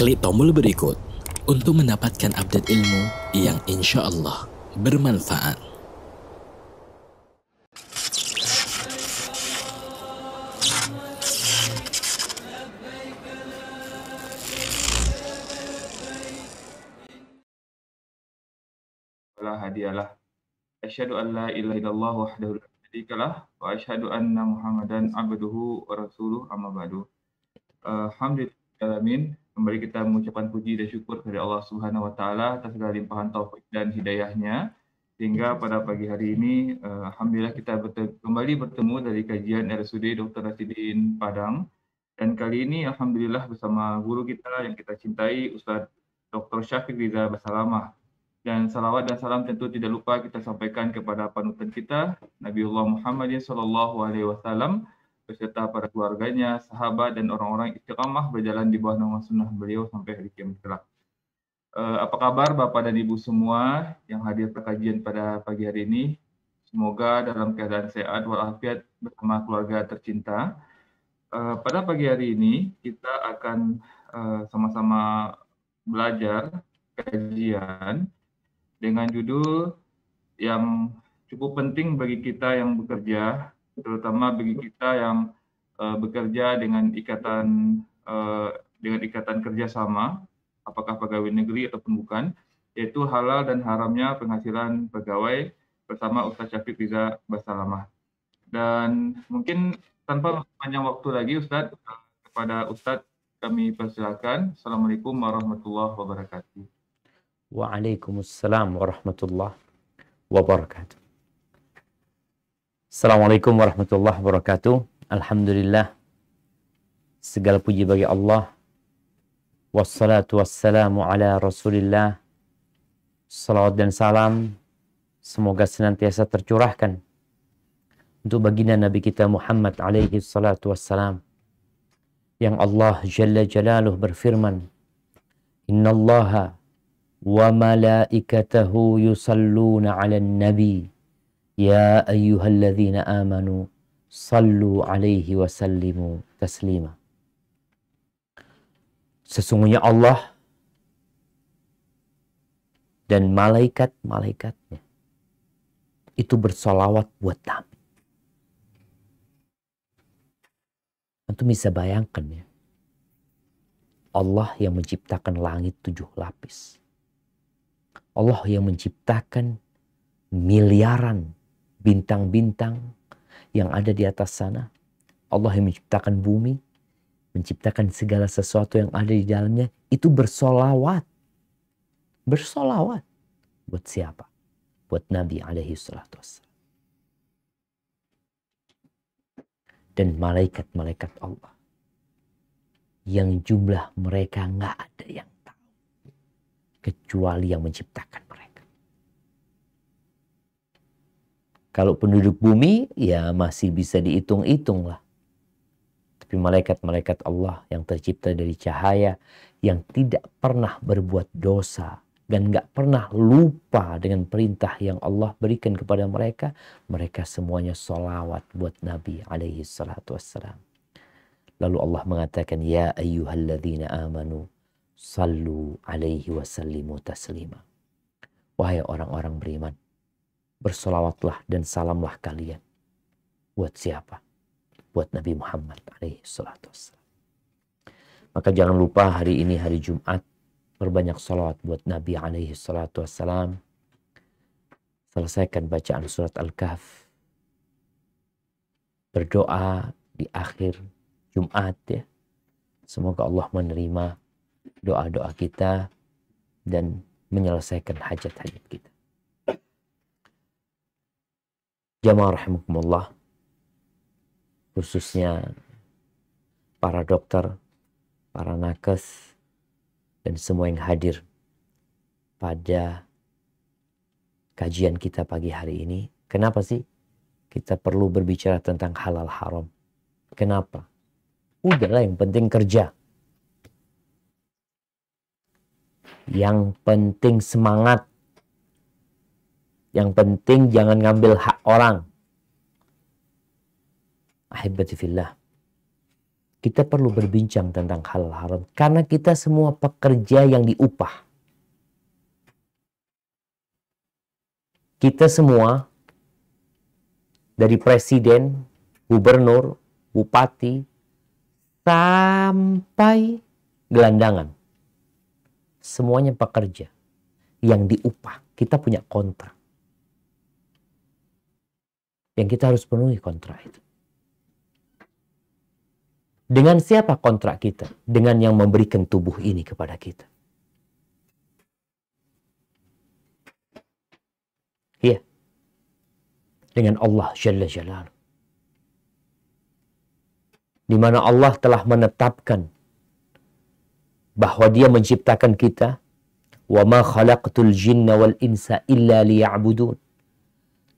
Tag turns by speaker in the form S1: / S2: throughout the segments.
S1: Klik tombol berikut untuk mendapatkan update ilmu yang insya Allah bermanfaat.
S2: Wala hadiyalah. Asyhadu an la ilaha illallah wahdahu la syarika lah wa asyhadu anna Muhammadan abduhu wa rasuluh amma ba'du. Alhamdulillah alamin. Kembali kita mengucapkan puji dan syukur kepada Allah Subhanahu wa taala atas segala limpahan taufik dan hidayahnya sehingga pada pagi hari ini uh, alhamdulillah kita kembali bertemu dari kajian RSUD Dr. Rasidin Padang dan kali ini alhamdulillah bersama guru kita yang kita cintai Ustadz Dr. Syafiq Riza Basalamah dan salawat dan salam tentu tidak lupa kita sampaikan kepada panutan kita Nabiullah Muhammad sallallahu Alaihi Wasallam beserta para keluarganya, sahabat, dan orang-orang istiqamah berjalan di bawah nama sunnah beliau sampai hari kiamat kelak. Eh, apa kabar Bapak dan Ibu semua yang hadir perkajian pada pagi hari ini? Semoga dalam keadaan sehat walafiat bersama keluarga tercinta. Eh, pada pagi hari ini kita akan eh, sama-sama belajar kajian dengan judul yang cukup penting bagi kita yang bekerja terutama bagi kita yang uh, bekerja dengan ikatan uh, dengan ikatan kerjasama, apakah pegawai negeri ataupun bukan, yaitu halal dan haramnya penghasilan pegawai bersama Ustaz Syafiq Riza Basalamah. Dan mungkin tanpa panjang waktu lagi Ustaz, kepada Ustaz kami persilakan. Assalamualaikum warahmatullahi
S1: wabarakatuh. Waalaikumsalam warahmatullahi wabarakatuh. Assalamualaikum warahmatullahi wabarakatuh. Alhamdulillah. Segala puji bagi Allah. Wassalatu wassalamu ala rasulillah. Salawat dan salam. Semoga senantiasa tercurahkan. Untuk baginda Nabi kita Muhammad alaihi salatu wassalam. Yang Allah Jalla Jalaluh berfirman. Inna allaha wa malaikatahu yusalluna ala nabi Ya ayyuhalladzina amanu sallu alaihi wa sallimu taslima. Sesungguhnya Allah dan malaikat-malaikatnya itu bersolawat buat kami. Itu bisa bayangkan ya. Allah yang menciptakan langit tujuh lapis. Allah yang menciptakan miliaran bintang-bintang yang ada di atas sana. Allah yang menciptakan bumi, menciptakan segala sesuatu yang ada di dalamnya, itu bersolawat. Bersolawat. Buat siapa? Buat Nabi alaihi salatu wassalam. Dan malaikat-malaikat Allah. Yang jumlah mereka nggak ada yang tahu. Kecuali yang menciptakan Kalau penduduk bumi ya masih bisa dihitung-hitung lah. Tapi malaikat-malaikat Allah yang tercipta dari cahaya yang tidak pernah berbuat dosa dan gak pernah lupa dengan perintah yang Allah berikan kepada mereka, mereka semuanya solawat buat Nabi alaihi salatu wassalam. Lalu Allah mengatakan, Ya ayyuhalladzina amanu, sallu alaihi wasallimu taslima. Wahai orang-orang beriman, bersolawatlah dan salamlah kalian. Buat siapa? Buat Nabi Muhammad alaihi salatu Maka jangan lupa hari ini hari Jumat berbanyak salawat buat Nabi alaihi salatu wassalam. Selesaikan bacaan surat Al-Kahf. Berdoa di akhir Jumat ya. Semoga Allah menerima doa-doa kita dan menyelesaikan hajat-hajat kita. Jamaah rahimakumullah. Khususnya para dokter, para nakes, dan semua yang hadir pada kajian kita pagi hari ini. Kenapa sih kita perlu berbicara tentang halal haram? Kenapa? Udahlah yang penting kerja. Yang penting semangat. Yang penting jangan ngambil orang. Ahibati fillah. Kita perlu berbincang tentang hal haram karena kita semua pekerja yang diupah. Kita semua dari presiden, gubernur, bupati sampai gelandangan. Semuanya pekerja yang diupah. Kita punya kontrak yang kita harus penuhi kontrak itu. Dengan siapa kontrak kita? Dengan yang memberikan tubuh ini kepada kita. Iya. Dengan Allah Jalla Jalal. Di mana Allah telah menetapkan bahwa dia menciptakan kita. وَمَا خَلَقْتُ الْجِنَّ وَالْإِنْسَ إِلَّا لِيَعْبُدُونَ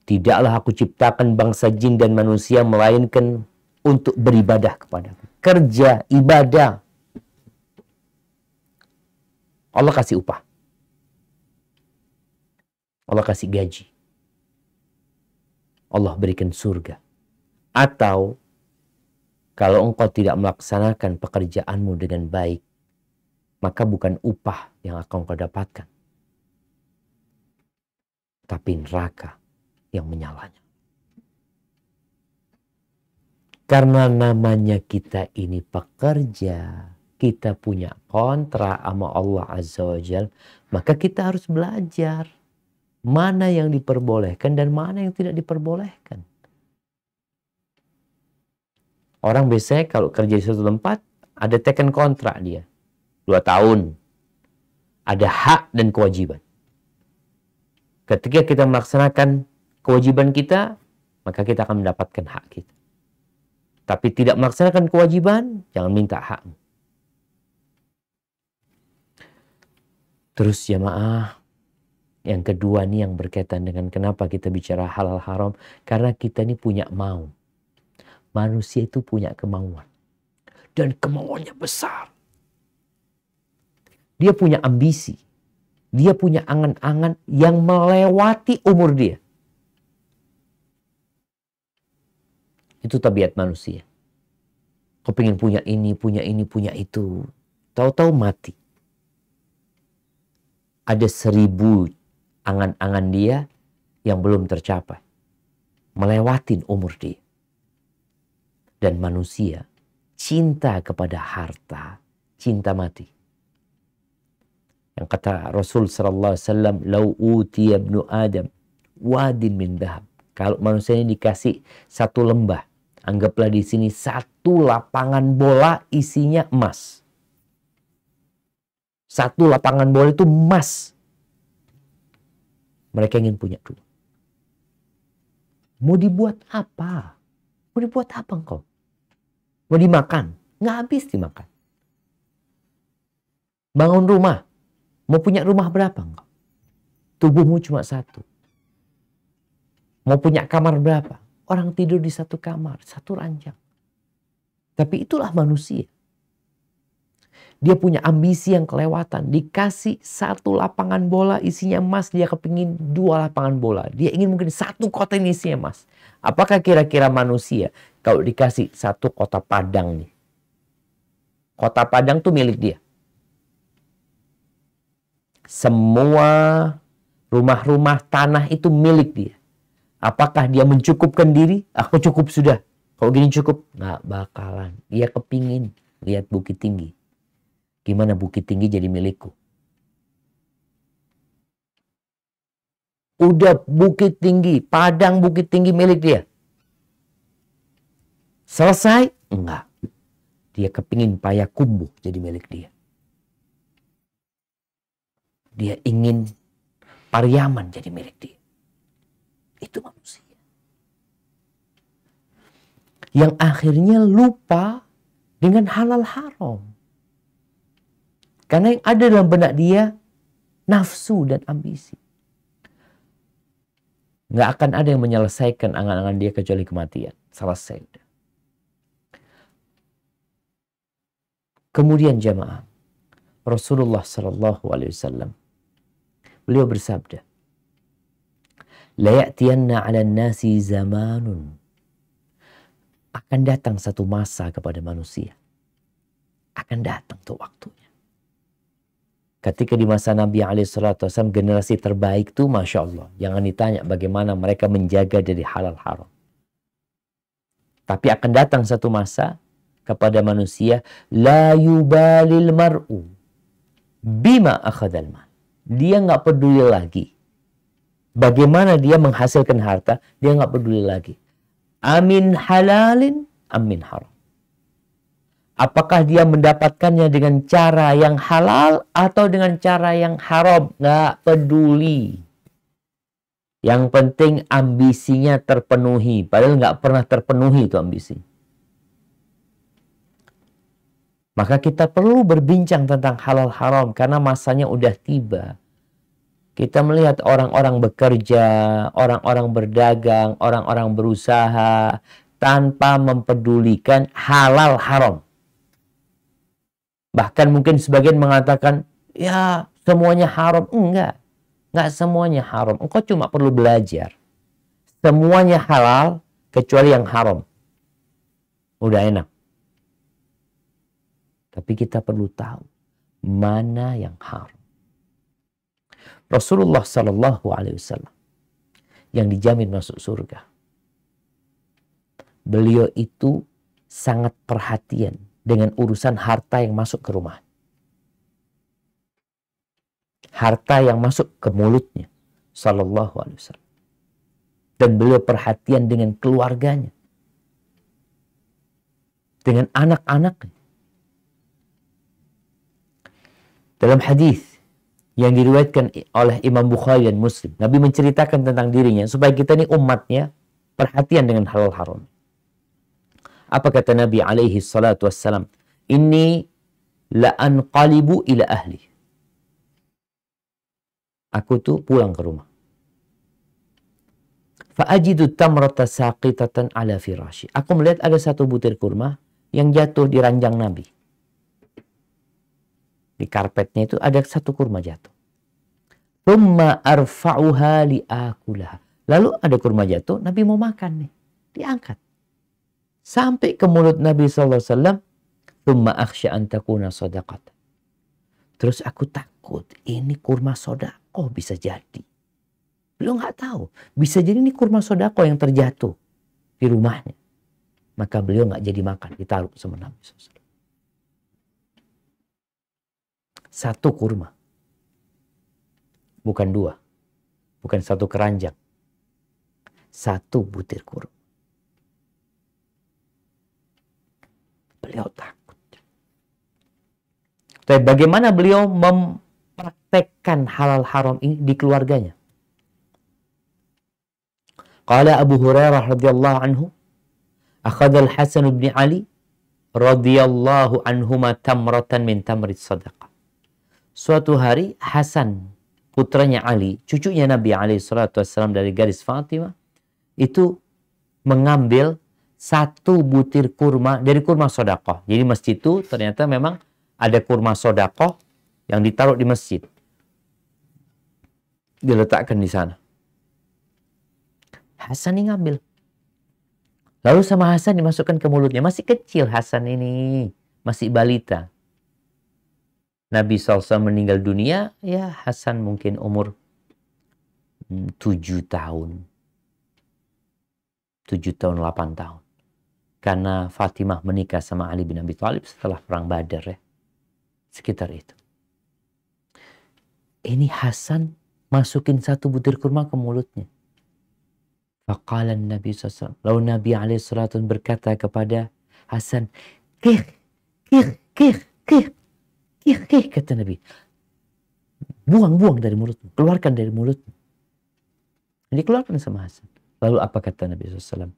S1: Tidaklah aku ciptakan bangsa jin dan manusia melainkan untuk beribadah kepada kepadaku. Kerja, ibadah. Allah kasih upah. Allah kasih gaji. Allah berikan surga. Atau kalau engkau tidak melaksanakan pekerjaanmu dengan baik, maka bukan upah yang akan engkau dapatkan. Tapi neraka yang menyalanya. Karena namanya kita ini pekerja, kita punya kontra sama Allah Azza wa Jal, maka kita harus belajar mana yang diperbolehkan dan mana yang tidak diperbolehkan. Orang biasanya kalau kerja di suatu tempat, ada teken kontrak dia. Dua tahun. Ada hak dan kewajiban. Ketika kita melaksanakan kewajiban kita, maka kita akan mendapatkan hak kita. Tapi tidak melaksanakan kewajiban, jangan minta hak. Terus jamaah, yang kedua nih yang berkaitan dengan kenapa kita bicara halal haram, karena kita ini punya mau. Manusia itu punya kemauan. Dan kemauannya besar. Dia punya ambisi. Dia punya angan-angan yang melewati umur dia. Itu tabiat manusia. Kau pengen punya ini, punya ini, punya itu. Tahu-tahu mati. Ada seribu angan-angan dia yang belum tercapai. Melewatin umur dia. Dan manusia cinta kepada harta, cinta mati. Yang kata Rasul sallallahu alaihi wasallam, "Lau utiya ibnu Adam wadin min dahab." Kalau manusia ini dikasih satu lembah Anggaplah di sini satu lapangan bola isinya emas. Satu lapangan bola itu emas. Mereka ingin punya dulu. Mau dibuat apa? Mau dibuat apa engkau? Mau dimakan? Nggak habis dimakan. Bangun rumah. Mau punya rumah berapa engkau? Tubuhmu cuma satu. Mau punya kamar berapa? orang tidur di satu kamar, satu ranjang. Tapi itulah manusia. Dia punya ambisi yang kelewatan. Dikasih satu lapangan bola isinya emas, dia kepingin dua lapangan bola. Dia ingin mungkin satu kota ini isinya emas. Apakah kira-kira manusia kalau dikasih satu kota Padang nih? Kota Padang tuh milik dia. Semua rumah-rumah tanah itu milik dia. Apakah dia mencukupkan diri? Aku cukup sudah. Kalau gini cukup. Nggak bakalan. Dia kepingin lihat bukit tinggi. Gimana bukit tinggi jadi milikku? Udah bukit tinggi, padang bukit tinggi milik dia. Selesai? Enggak. Dia kepingin payah kumbuh jadi milik dia. Dia ingin Pariaman jadi milik dia. Itu manusia. Yang akhirnya lupa dengan halal haram. Karena yang ada dalam benak dia nafsu dan ambisi. Nggak akan ada yang menyelesaikan angan-angan dia kecuali kematian. Selesai. Kemudian jamaah Rasulullah Shallallahu Alaihi Wasallam beliau bersabda, Layatianna ala nasi zamanun. Akan datang satu masa kepada manusia. Akan datang tuh waktunya. Ketika di masa Nabi Wasallam generasi terbaik tuh Masya Allah. Jangan ditanya bagaimana mereka menjaga dari halal haram. Tapi akan datang satu masa kepada manusia. La yubalil mar'u bima akhadal Dia nggak peduli lagi bagaimana dia menghasilkan harta, dia nggak peduli lagi. Amin halalin, amin haram. Apakah dia mendapatkannya dengan cara yang halal atau dengan cara yang haram? Nggak peduli. Yang penting ambisinya terpenuhi. Padahal nggak pernah terpenuhi itu ambisi. Maka kita perlu berbincang tentang halal haram karena masanya udah tiba. Kita melihat orang-orang bekerja, orang-orang berdagang, orang-orang berusaha tanpa mempedulikan halal haram. Bahkan mungkin sebagian mengatakan, ya semuanya haram. Enggak, enggak semuanya haram. Engkau cuma perlu belajar. Semuanya halal kecuali yang haram. Udah enak. Tapi kita perlu tahu mana yang haram. Rasulullah Shallallahu Alaihi Wasallam yang dijamin masuk surga. Beliau itu sangat perhatian dengan urusan harta yang masuk ke rumah. Harta yang masuk ke mulutnya. Sallallahu alaihi wasallam. Dan beliau perhatian dengan keluarganya. Dengan anak-anaknya. Dalam hadis yang diriwayatkan oleh Imam Bukhari dan Muslim. Nabi menceritakan tentang dirinya supaya kita ini umatnya perhatian dengan halal haram. Apa kata Nabi alaihi salatu wassalam? Ini la anqalibu ila ahli. Aku tuh pulang ke rumah. Fa'ajidu tamrata saqitatan ala firashi. Aku melihat ada satu butir kurma yang jatuh di ranjang Nabi di karpetnya itu ada satu kurma jatuh. Tumma arfa'uha li'akulah. Lalu ada kurma jatuh, Nabi mau makan nih. Diangkat. Sampai ke mulut Nabi SAW. Tumma akhsya antakuna sodakat. Terus aku takut ini kurma sodako bisa jadi. Beliau nggak tahu. Bisa jadi ini kurma sodako yang terjatuh di rumahnya. Maka beliau nggak jadi makan. Ditaruh sama Nabi SAW. satu kurma. Bukan dua. Bukan satu keranjang. Satu butir kurma. Beliau takut. Tapi bagaimana beliau mempraktekkan halal haram ini di keluarganya? Qala Abu Hurairah radhiyallahu anhu, akhadha al-Hasan bin Ali radhiyallahu anhuma tamratan min tamrit sadaq. Suatu hari Hasan, putranya Ali, cucunya Nabi Ali Wasallam dari garis Fatimah, itu mengambil satu butir kurma dari kurma sodako. Jadi masjid itu ternyata memang ada kurma sodako yang ditaruh di masjid. Diletakkan di sana. Hasan ini ngambil. Lalu sama Hasan dimasukkan ke mulutnya. Masih kecil Hasan ini. Masih balita. Nabi Salsa meninggal dunia, ya Hasan mungkin umur hmm, tujuh tahun. tujuh tahun, delapan tahun. Karena Fatimah menikah sama Ali bin Abi Thalib setelah perang Badar ya. Sekitar itu. Ini Hasan masukin satu butir kurma ke mulutnya. Bakalan Nabi Salsa. Lalu Nabi SAW berkata kepada Hasan, Kih, kih, kih, kih. Ihih iya, iya, kata Nabi. Buang-buang dari mulutmu. Keluarkan dari mulutmu. keluarkan sama Hasan. Lalu apa kata Nabi SAW?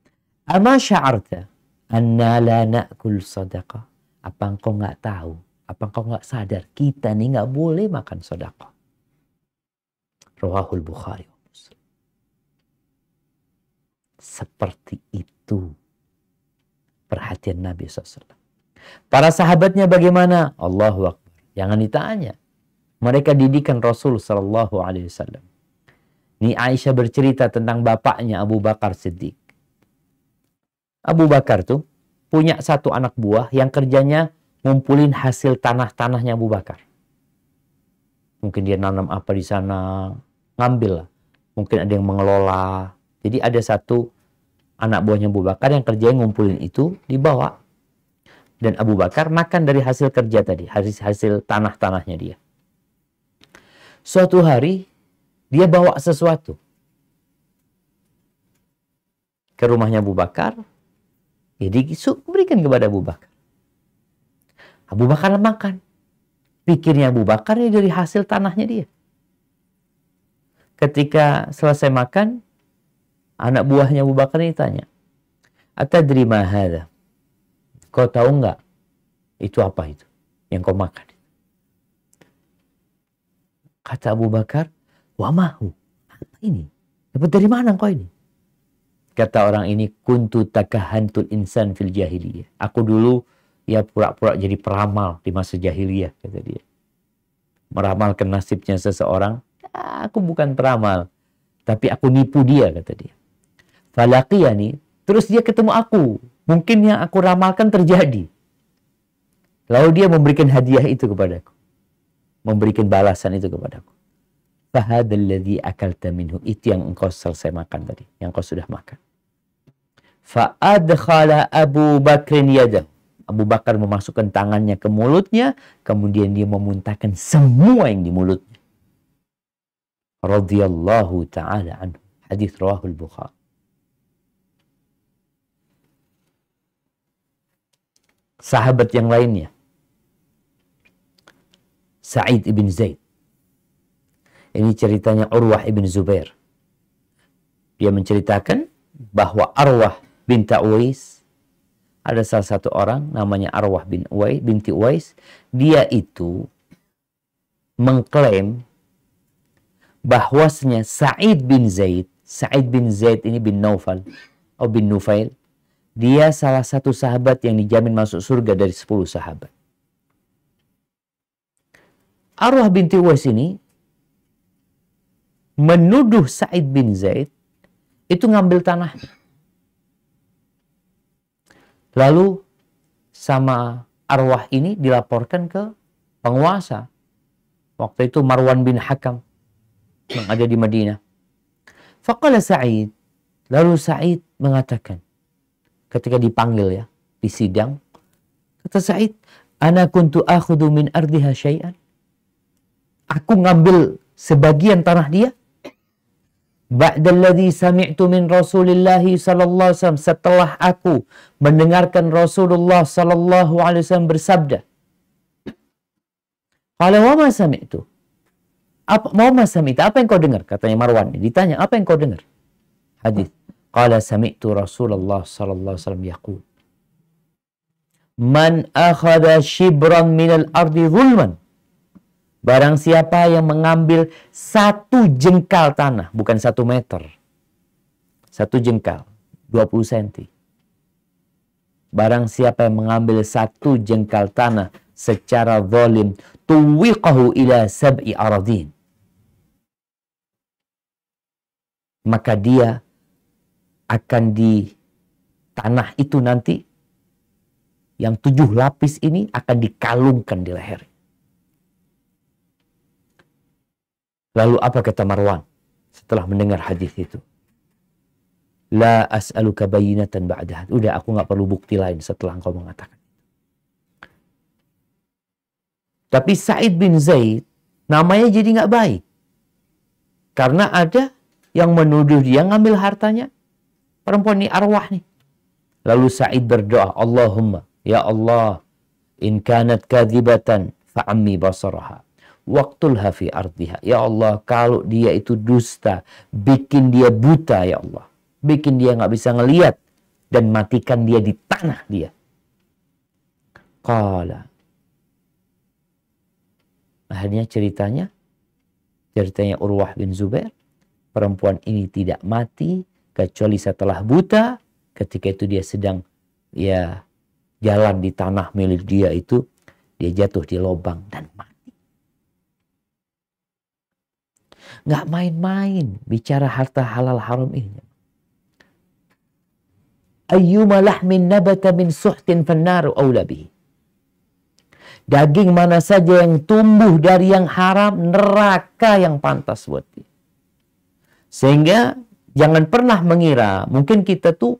S1: Ama sya'arta anna la na'kul sadaqah. Apa engkau nggak tahu? Apa engkau nggak sadar? Kita nih nggak boleh makan sodaqah. Rawahul Bukhari. Seperti itu perhatian Nabi SAW. Para sahabatnya bagaimana? Allah waktu Jangan ditanya. Mereka didikan Rasul Shallallahu Alaihi Wasallam. Ini Aisyah bercerita tentang bapaknya Abu Bakar Siddiq. Abu Bakar tuh punya satu anak buah yang kerjanya ngumpulin hasil tanah-tanahnya Abu Bakar. Mungkin dia nanam apa di sana, ngambil Mungkin ada yang mengelola. Jadi ada satu anak buahnya Abu Bakar yang kerjanya ngumpulin itu dibawa dan Abu Bakar makan dari hasil kerja tadi, hasil, hasil tanah-tanahnya dia. Suatu hari dia bawa sesuatu ke rumahnya Abu Bakar, jadi ya berikan kepada Abu Bakar. Abu Bakar makan. Pikirnya Abu Bakar ini dari hasil tanahnya dia. Ketika selesai makan, anak buahnya Abu Bakar ini tanya, Atadri mahada? Kau tahu nggak itu apa itu yang kau makan? Kata Abu Bakar, wamahu. Apa ini? Dapat dari mana kau ini? Kata orang ini, kuntu takahantul insan fil jahiliyah. Aku dulu ya pura-pura jadi peramal di masa jahiliyah, kata dia. Meramalkan nasibnya seseorang, aku bukan peramal. Tapi aku nipu dia, kata dia. Falakiyani, terus dia ketemu aku mungkin yang aku ramalkan terjadi. Lalu dia memberikan hadiah itu kepadaku. Memberikan balasan itu kepadaku. Fahadalladhi akalta minhu. Itu yang engkau selesai makan tadi. Yang engkau sudah makan. Fa'adkhala Abu Bakrin yadah. Abu Bakar memasukkan tangannya ke mulutnya. Kemudian dia memuntahkan semua yang di mulutnya. Radiyallahu ta'ala anhu. Hadith rawahul Bukhari. sahabat yang lainnya. Sa'id ibn Zaid. Ini ceritanya Urwah ibn Zubair. Dia menceritakan bahwa Arwah binti Uwais ada salah satu orang namanya Arwah bin Uwais, binti Uwais. Dia itu mengklaim bahwasanya Sa'id bin Zaid, Sa'id bin Zaid ini bin Naufal atau bin Nufail, dia salah satu sahabat yang dijamin masuk surga dari 10 sahabat. Arwah binti Uwais ini menuduh Said bin Zaid itu ngambil tanah. Lalu sama arwah ini dilaporkan ke penguasa. Waktu itu Marwan bin Hakam yang ada di Madinah. Faqala Sa'id. Lalu Sa'id mengatakan, ketika dipanggil ya di sidang kata Said ana kuntu akhudhu min ardiha syai'an aku ngambil sebagian tanah dia Ba'dalladhi sami'tu min Rasulillahi sallallahu alaihi wasallam setelah aku mendengarkan Rasulullah sallallahu alaihi wasallam bersabda Qala wa ma sami'tu apa mau ma sami'tu apa yang kau dengar? Katanya Marwan. Ditanya, apa yang kau dengar? Hadis. Qala sami'tu Rasulullah sallallahu alaihi wasallam yaqul Man akhadha shibran minal ardi zulman Barang siapa yang mengambil satu jengkal tanah, bukan satu meter. Satu jengkal, 20 cm. Barang siapa yang mengambil satu jengkal tanah secara zalim, tuwiqahu ila sab'i aradin. Maka dia akan di tanah itu nanti yang tujuh lapis ini akan dikalungkan di leher. Lalu apa kata Marwan setelah mendengar hadis itu? La as'aluka bayinatan ba'dah. Udah aku nggak perlu bukti lain setelah engkau mengatakan. Tapi Said bin Zaid namanya jadi nggak baik. Karena ada yang menuduh dia ngambil hartanya. Perempuan ini arwah nih. Lalu Sa'id berdoa, Allahumma, ya Allah, in kanat kadibatan fa'ammi basaraha. waktul hafi ardiha. Ya Allah, kalau dia itu dusta, bikin dia buta ya Allah. Bikin dia nggak bisa ngeliat dan matikan dia di tanah dia. Kala. Akhirnya ceritanya, ceritanya Urwah bin Zubair, perempuan ini tidak mati, kecuali setelah buta ketika itu dia sedang ya jalan di tanah milik dia itu dia jatuh di lubang dan mati. Nggak main-main bicara harta halal haram ini. Ayyuma lahmin nabata min suhtin fannaru awlabihi. Daging mana saja yang tumbuh dari yang haram, neraka yang pantas buat dia. Sehingga Jangan pernah mengira, mungkin kita tuh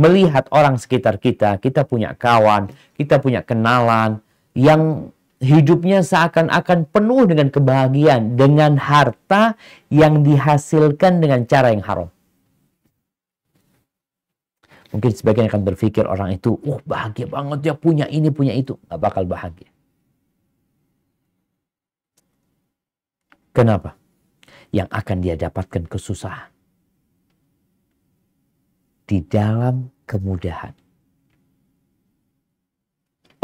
S1: melihat orang sekitar kita, kita punya kawan, kita punya kenalan yang hidupnya seakan-akan penuh dengan kebahagiaan, dengan harta yang dihasilkan dengan cara yang haram. Mungkin sebagian akan berpikir orang itu, uh oh, bahagia banget dia punya ini, punya itu. Gak bakal bahagia. Kenapa? Yang akan dia dapatkan kesusahan di dalam kemudahan.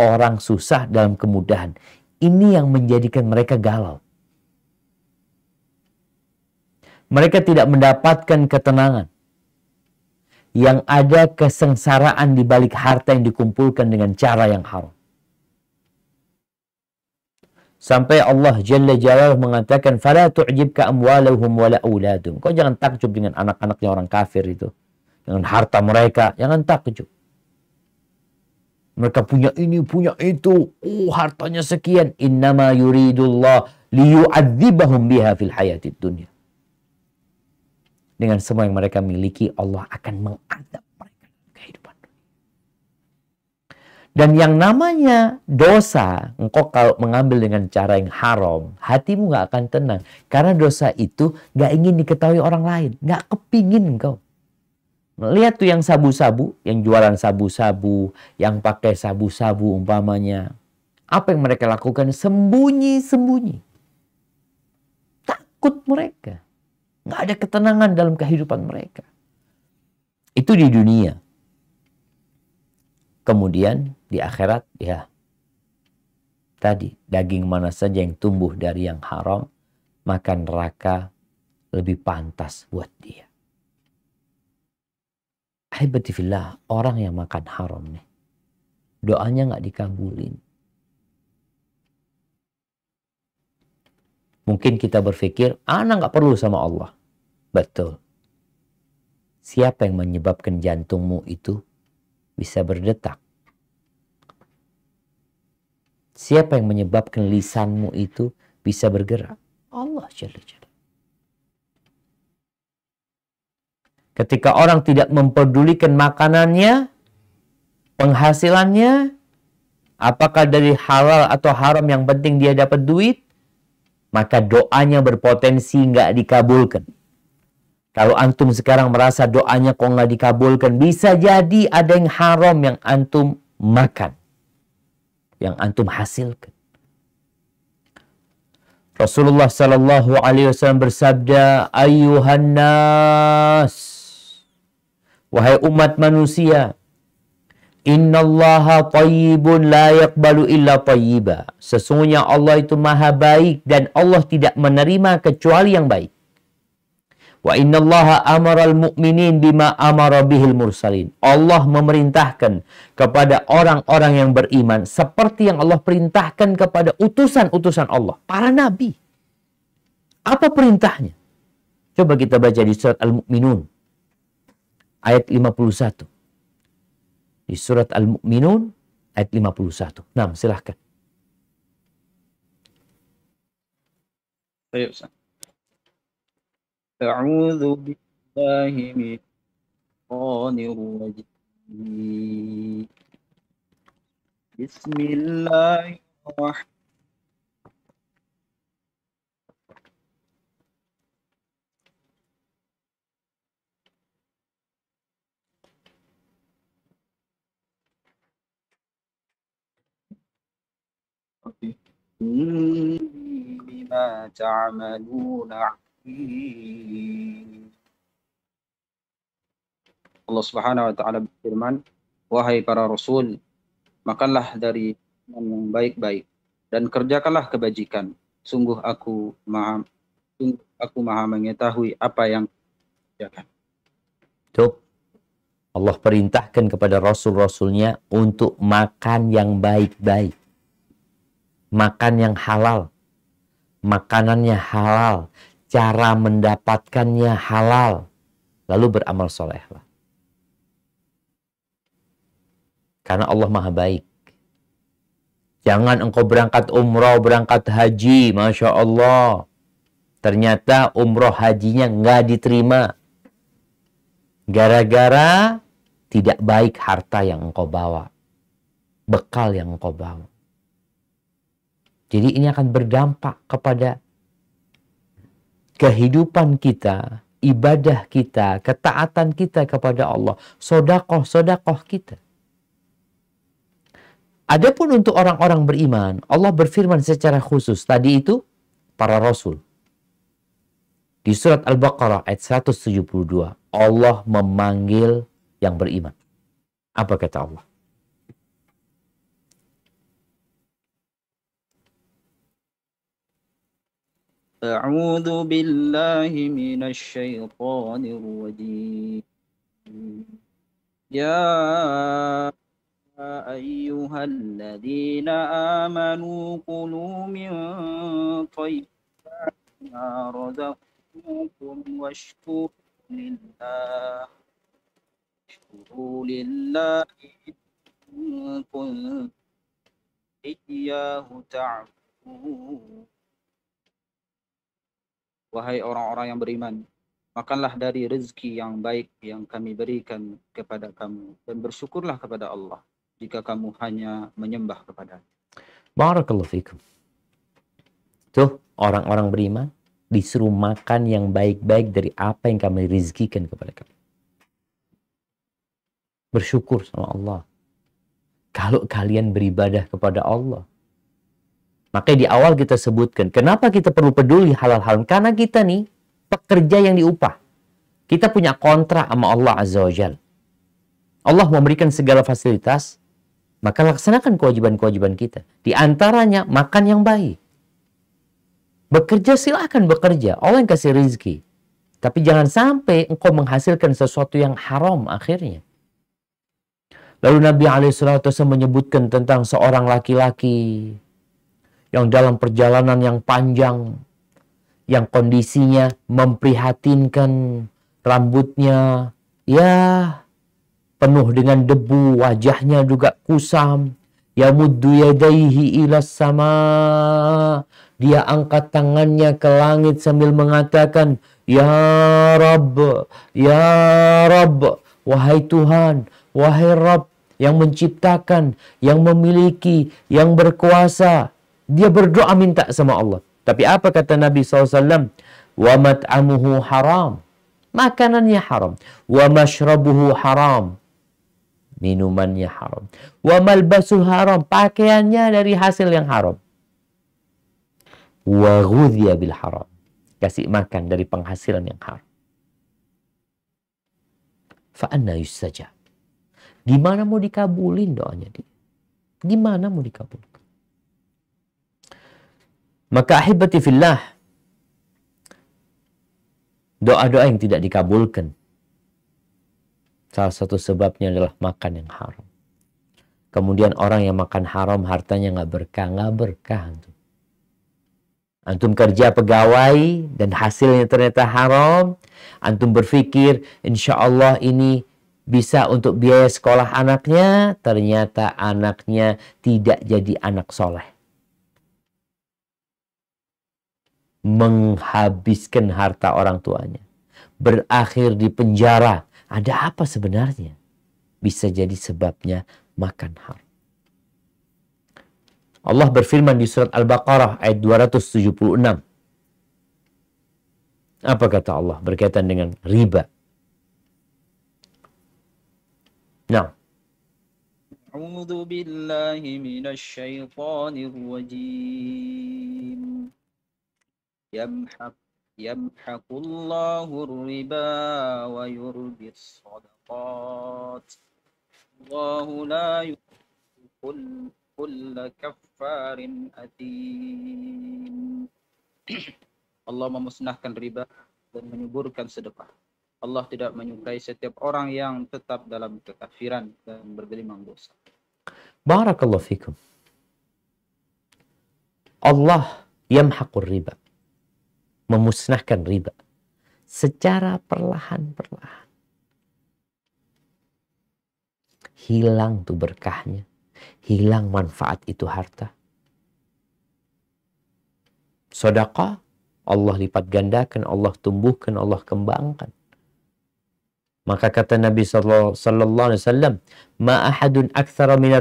S1: Orang susah dalam kemudahan. Ini yang menjadikan mereka galau. Mereka tidak mendapatkan ketenangan. Yang ada kesengsaraan di balik harta yang dikumpulkan dengan cara yang haram. Sampai Allah Jalla Jalal mengatakan, "Fala tu'jibka amwaluhum wala Kau jangan takjub dengan anak-anaknya orang kafir itu dengan harta mereka. Jangan takjub. Mereka punya ini, punya itu. Oh, hartanya sekian. Innama yuridullah liyu'adzibahum biha fil hayatid dunia. Dengan semua yang mereka miliki, Allah akan mengadab mereka kehidupan Dan yang namanya dosa, engkau kalau mengambil dengan cara yang haram, hatimu gak akan tenang. Karena dosa itu gak ingin diketahui orang lain. Gak kepingin engkau. Lihat tuh yang sabu-sabu, yang jualan sabu-sabu, yang pakai sabu-sabu umpamanya. Apa yang mereka lakukan? Sembunyi-sembunyi. Takut mereka. Gak ada ketenangan dalam kehidupan mereka. Itu di dunia. Kemudian di akhirat ya tadi daging mana saja yang tumbuh dari yang haram makan neraka lebih pantas buat dia. Ahibatifillah, orang yang makan haram nih. Doanya nggak dikabulin. Mungkin kita berpikir, anak nggak perlu sama Allah. Betul. Siapa yang menyebabkan jantungmu itu bisa berdetak? Siapa yang menyebabkan lisanmu itu bisa bergerak? Allah Jalla Ketika orang tidak mempedulikan makanannya, penghasilannya, apakah dari halal atau haram yang penting dia dapat duit, maka doanya berpotensi nggak dikabulkan. Kalau antum sekarang merasa doanya kok nggak dikabulkan, bisa jadi ada yang haram yang antum makan. Yang antum hasilkan. Rasulullah Shallallahu Alaihi Wasallam bersabda, "Ayuhan nas, Wahai umat manusia, Innallaha tayyibun la yakbalu illa tayyiba. Sesungguhnya Allah itu maha baik dan Allah tidak menerima kecuali yang baik. Wa innallaha amaral mu'minin bima amara bihil mursalin. Allah memerintahkan kepada orang-orang yang beriman seperti yang Allah perintahkan kepada utusan-utusan Allah, para nabi. Apa perintahnya? Coba kita baca di surat Al-Mu'minun ayat 51. Di surat Al-Mu'minun ayat 51. Nah, silahkan.
S3: Baik, Ustaz. A'udzu billahi minasyaitonir rajim. Bismillahirrahmanirrahim. Allah Subhanahu wa taala berfirman, "Wahai para rasul, makanlah dari yang baik-baik dan kerjakanlah kebajikan. Sungguh aku Maha sungguh aku Maha mengetahui apa yang kerjakan."
S1: Tuh. Allah perintahkan kepada rasul-rasulnya untuk makan yang baik-baik makan yang halal, makanannya halal, cara mendapatkannya halal, lalu beramal solehlah. Karena Allah maha baik. Jangan engkau berangkat umroh, berangkat haji, Masya Allah. Ternyata umroh hajinya nggak diterima. Gara-gara tidak baik harta yang engkau bawa. Bekal yang engkau bawa. Jadi ini akan berdampak kepada kehidupan kita, ibadah kita, ketaatan kita kepada Allah, sodakoh-sodakoh kita. Adapun untuk orang-orang beriman, Allah berfirman secara khusus. Tadi itu para rasul. Di surat Al-Baqarah ayat 172, Allah memanggil yang beriman. Apa kata Allah?
S3: أعوذ بالله من الشيطان الرجيم يا أيها الذين آمنوا كلوا من طيبات ما رزقكم واشكروا لله اشكروا لله إن كنتم إياه تعبدون Wahai orang-orang yang beriman, makanlah dari rezeki yang baik yang kami berikan kepada kamu dan bersyukurlah kepada Allah jika kamu hanya menyembah kepada
S1: Barakallahu fikum. Tuh, orang-orang beriman disuruh makan yang baik-baik dari apa yang kami rizkikan kepada kamu. Bersyukur sama Allah. Kalau kalian beribadah kepada Allah, Makanya di awal kita sebutkan, kenapa kita perlu peduli halal haram? Karena kita nih pekerja yang diupah. Kita punya kontrak sama Allah Azza wa Jal. Allah memberikan segala fasilitas, maka laksanakan kewajiban-kewajiban kita. Di antaranya makan yang baik. Bekerja silahkan bekerja, Allah yang kasih rizki. Tapi jangan sampai engkau menghasilkan sesuatu yang haram akhirnya. Lalu Nabi Alaihissalam menyebutkan tentang seorang laki-laki yang dalam perjalanan yang panjang, yang kondisinya memprihatinkan, rambutnya ya penuh dengan debu, wajahnya juga kusam. Ya yadaihi ilas sama. Dia angkat tangannya ke langit sambil mengatakan, Ya Rabb, Ya Rabb, wahai Tuhan, wahai Rabb yang menciptakan, yang memiliki, yang berkuasa, dia berdoa minta sama Allah. Tapi apa kata Nabi SAW? Wa mat'amuhu haram. Makanannya haram. Wa mashrabuhu haram. Minumannya haram. Wa malbasu haram. Pakaiannya dari hasil yang haram. Wa ghudhiya bil haram. Kasih makan dari penghasilan yang haram. Fa'anna yusajab. Gimana mau dikabulin doanya dia? Gimana mau dikabulin? Maka ahibati fillah, doa-doa yang tidak dikabulkan. Salah satu sebabnya adalah makan yang haram. Kemudian orang yang makan haram hartanya nggak berkah, nggak berkah antum. Antum kerja pegawai dan hasilnya ternyata haram. Antum berpikir insya Allah ini bisa untuk biaya sekolah anaknya. Ternyata anaknya tidak jadi anak soleh. menghabiskan harta orang tuanya, berakhir di penjara. Ada apa sebenarnya? Bisa jadi sebabnya makan haram. Allah berfirman di surat Al-Baqarah ayat 276. Apa kata Allah berkaitan dengan riba? Nah. أعوذ
S3: بالله من الشيطان الرجيم يمحق يمحق الله الربا ويربي الصدقات الله لا يحب كل, كل كفار أثيم Allah memusnahkan riba dan menyuburkan sedekah. Allah tidak menyukai setiap orang yang tetap dalam kekafiran dan bergelimang dosa.
S1: Barakallahu fikum. Allah yamhaqur riba memusnahkan riba secara perlahan-perlahan. Hilang tuh berkahnya, hilang manfaat itu harta. sodaka Allah lipat gandakan, Allah tumbuhkan, Allah kembangkan. Maka kata Nabi sallallahu alaihi wasallam, "Ma ahadun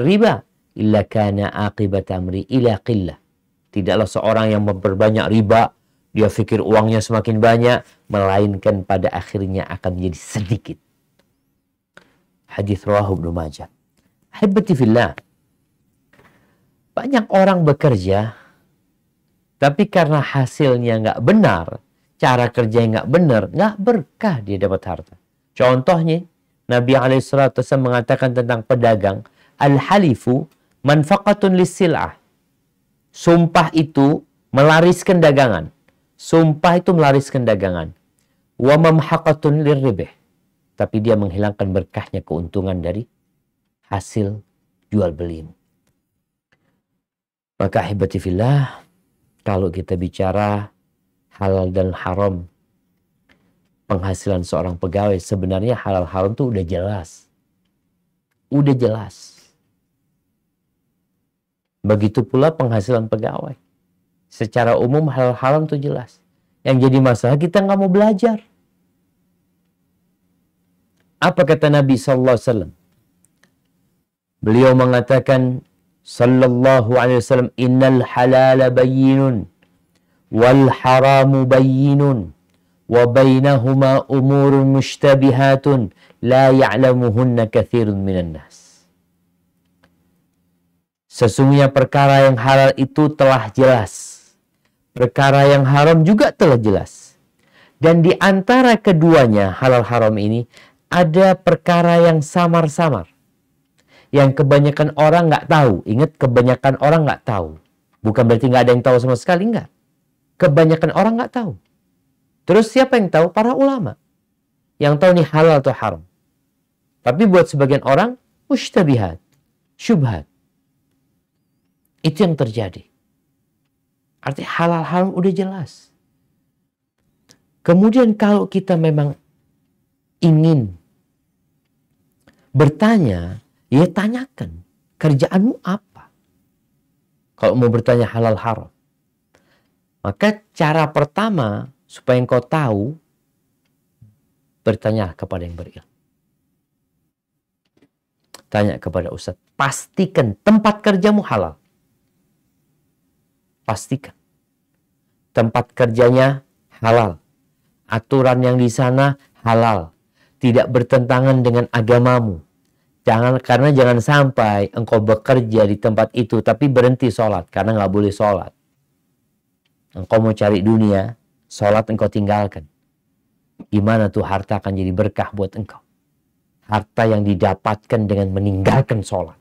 S1: riba illa kana aqibata amri ila qillah." Tidaklah seorang yang memperbanyak riba dia pikir uangnya semakin banyak, melainkan pada akhirnya akan menjadi sedikit. Hadis rawahu Ibnu Majah. Hibati fillah. Banyak orang bekerja, tapi karena hasilnya nggak benar, cara kerjanya nggak benar, nggak berkah dia dapat harta. Contohnya, Nabi Alaihissalam mengatakan tentang pedagang, Al-halifu manfaqatun lisilah, Sumpah itu melariskan dagangan. Sumpah itu melariskan dagangan. Wa mamhaqatun lirribih. Tapi dia menghilangkan berkahnya keuntungan dari hasil jual beli. Maka hibatifillah, kalau kita bicara halal dan haram, penghasilan seorang pegawai sebenarnya halal haram itu udah jelas. Udah jelas. Begitu pula penghasilan pegawai. Secara umum hal haram itu jelas. Yang jadi masalah kita nggak mau belajar. Apa kata Nabi Sallallahu Alaihi Wasallam? Beliau mengatakan Sallallahu Alaihi Wasallam Innal halala bayinun Wal haramu bayinun Wa bainahuma umurun mushtabihatun La ya'lamuhunna kathirun minan nas Sesungguhnya perkara yang halal itu telah jelas Perkara yang haram juga telah jelas. Dan di antara keduanya halal haram ini ada perkara yang samar-samar. Yang kebanyakan orang nggak tahu. Ingat kebanyakan orang nggak tahu. Bukan berarti nggak ada yang tahu sama sekali, nggak. Kebanyakan orang nggak tahu. Terus siapa yang tahu? Para ulama. Yang tahu nih halal atau haram. Tapi buat sebagian orang, mustabihat, syubhat. Itu yang terjadi. Artinya halal haram udah jelas. Kemudian kalau kita memang ingin bertanya, ya tanyakan kerjaanmu apa? Kalau mau bertanya halal haram. Maka cara pertama supaya engkau tahu bertanya kepada yang berilmu. Tanya kepada ustaz, pastikan tempat kerjamu halal pastikan tempat kerjanya halal. Aturan yang di sana halal, tidak bertentangan dengan agamamu. Jangan karena jangan sampai engkau bekerja di tempat itu tapi berhenti sholat karena nggak boleh sholat. Engkau mau cari dunia, sholat engkau tinggalkan. Gimana tuh harta akan jadi berkah buat engkau? Harta yang didapatkan dengan meninggalkan sholat.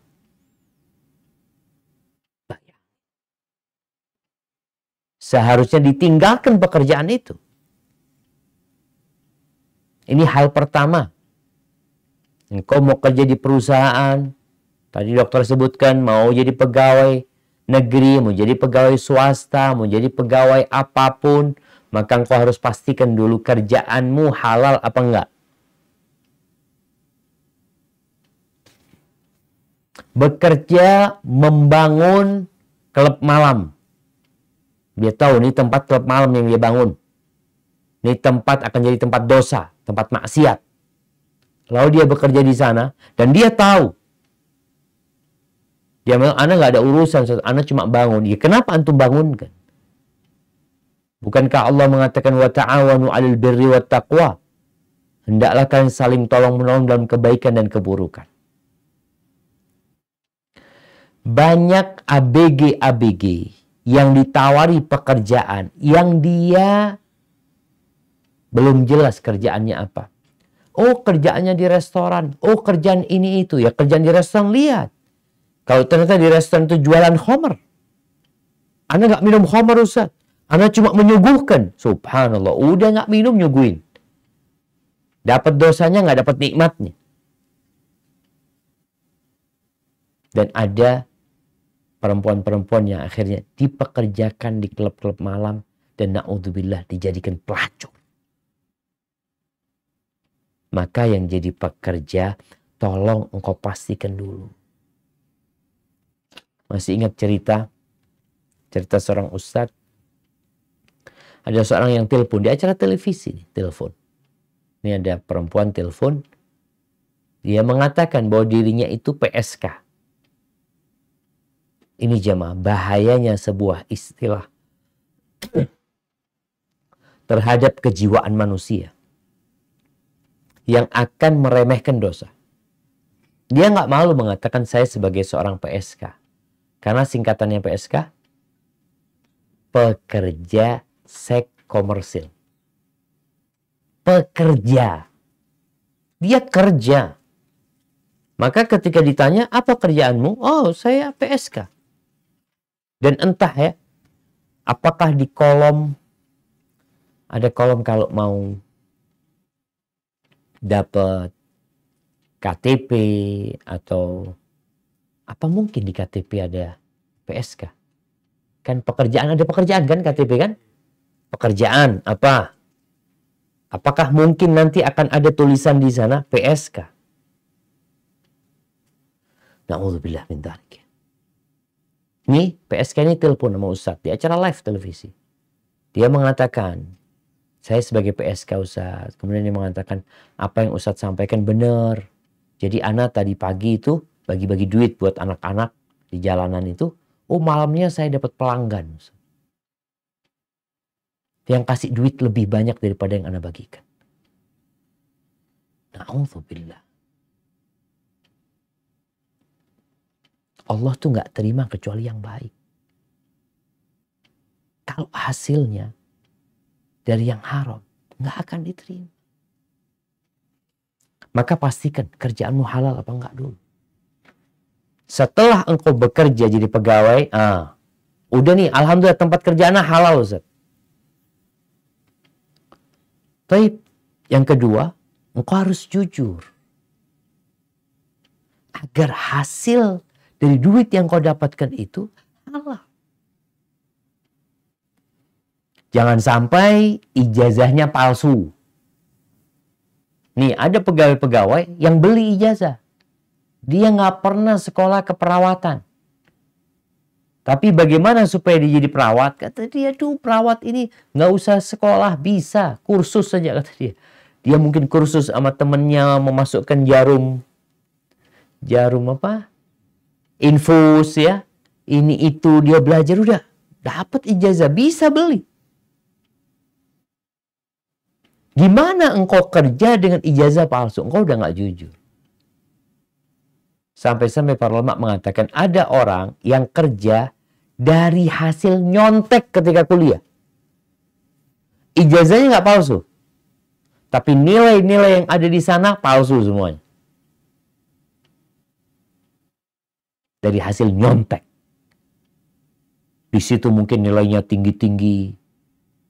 S1: seharusnya ditinggalkan pekerjaan itu. Ini hal pertama. Engkau mau kerja di perusahaan, tadi dokter sebutkan mau jadi pegawai negeri, mau jadi pegawai swasta, mau jadi pegawai apapun, maka engkau harus pastikan dulu kerjaanmu halal apa enggak. Bekerja membangun klub malam dia tahu ini tempat klub malam yang dia bangun. Ini tempat akan jadi tempat dosa, tempat maksiat. Lalu dia bekerja di sana dan dia tahu. Dia bilang, Anda nggak ada urusan, anak cuma bangun. Ya, kenapa antum bangunkan? Bukankah Allah mengatakan wa ta'awanu 'alal birri wat taqwa? Hendaklah kalian saling tolong-menolong dalam kebaikan dan keburukan. Banyak ABG-ABG yang ditawari pekerjaan yang dia belum jelas kerjaannya apa. Oh kerjaannya di restoran, oh kerjaan ini itu ya kerjaan di restoran lihat. Kalau ternyata di restoran itu jualan homer. Anda nggak minum homer Ustaz. Anda cuma menyuguhkan. Subhanallah, udah nggak minum nyuguhin. Dapat dosanya nggak dapat nikmatnya. Dan ada perempuan-perempuan yang akhirnya dipekerjakan di klub-klub malam dan na'udzubillah dijadikan pelacur. Maka yang jadi pekerja, tolong engkau pastikan dulu. Masih ingat cerita? Cerita seorang ustadz. Ada seorang yang telepon di acara televisi, telepon. Ini ada perempuan telepon. Dia mengatakan bahwa dirinya itu PSK, ini jemaah, bahayanya sebuah istilah terhadap kejiwaan manusia yang akan meremehkan dosa. Dia nggak malu mengatakan saya sebagai seorang PSK. Karena singkatannya PSK, pekerja seks komersil. Pekerja. Dia kerja. Maka ketika ditanya, apa kerjaanmu? Oh, saya PSK. Dan entah ya, apakah di kolom ada kolom kalau mau dapat KTP atau apa mungkin di KTP ada PSK? Kan pekerjaan ada pekerjaan kan KTP kan? Pekerjaan apa? Apakah mungkin nanti akan ada tulisan di sana PSK? Nauzubillah min dzalik. Ini PSK ini telepon sama Ustadz di acara live televisi. Dia mengatakan, saya sebagai PSK Ustadz. Kemudian dia mengatakan, apa yang Ustadz sampaikan benar. Jadi anak tadi pagi itu bagi-bagi duit buat anak-anak di jalanan itu. Oh malamnya saya dapat pelanggan. Yang kasih duit lebih banyak daripada yang anak bagikan. Na'udzubillah. Allah tuh nggak terima kecuali yang baik. Kalau hasilnya dari yang haram nggak akan diterima. Maka pastikan kerjaanmu halal apa enggak dulu. Setelah engkau bekerja jadi pegawai, ah, udah nih alhamdulillah tempat kerjaannya halal Ustaz. Tapi yang kedua, engkau harus jujur. Agar hasil dari duit yang kau dapatkan itu halal. Jangan sampai ijazahnya palsu. Nih ada pegawai-pegawai yang beli ijazah. Dia nggak pernah sekolah keperawatan. Tapi bagaimana supaya dia jadi perawat? Kata dia, tuh perawat ini nggak usah sekolah, bisa. Kursus saja, kata dia. Dia mungkin kursus sama temennya memasukkan jarum. Jarum apa? infus ya, ini itu dia belajar udah dapat ijazah bisa beli. Gimana engkau kerja dengan ijazah palsu? Engkau udah nggak jujur. Sampai-sampai para ulama mengatakan ada orang yang kerja dari hasil nyontek ketika kuliah. Ijazahnya nggak palsu. Tapi nilai-nilai yang ada di sana palsu semuanya. dari hasil nyontek. Di situ mungkin nilainya tinggi-tinggi,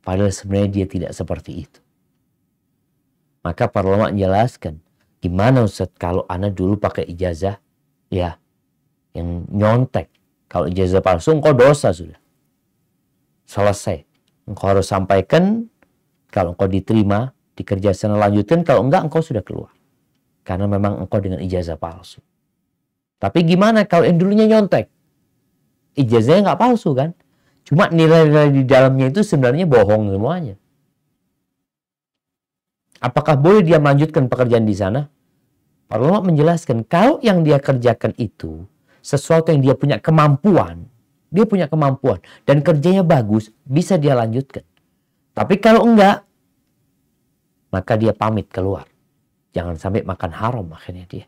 S1: padahal sebenarnya dia tidak seperti itu. Maka para ulama menjelaskan, gimana Ustaz kalau anak dulu pakai ijazah ya yang nyontek. Kalau ijazah palsu engkau dosa sudah. Selesai. Engkau harus sampaikan kalau engkau diterima dikerjasana lanjutkan kalau enggak engkau sudah keluar. Karena memang engkau dengan ijazah palsu. Tapi gimana kalau yang dulunya nyontek? Ijazahnya nggak palsu kan? Cuma nilai-nilai di dalamnya itu sebenarnya bohong semuanya. Apakah boleh dia melanjutkan pekerjaan di sana? Para ulama menjelaskan, kalau yang dia kerjakan itu sesuatu yang dia punya kemampuan, dia punya kemampuan dan kerjanya bagus, bisa dia lanjutkan. Tapi kalau enggak, maka dia pamit keluar. Jangan sampai makan haram akhirnya dia.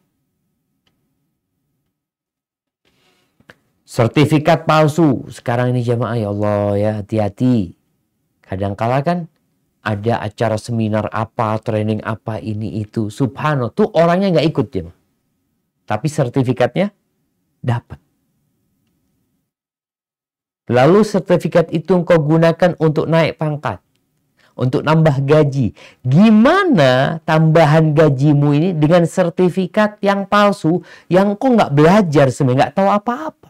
S1: sertifikat palsu. Sekarang ini jamaah ya Allah ya hati-hati. Kadang-kala kan ada acara seminar apa, training apa ini itu. Subhanallah tuh orangnya nggak ikut jemaah. Tapi sertifikatnya dapat. Lalu sertifikat itu engkau gunakan untuk naik pangkat. Untuk nambah gaji. Gimana tambahan gajimu ini dengan sertifikat yang palsu yang kau nggak belajar sebenarnya nggak tahu apa-apa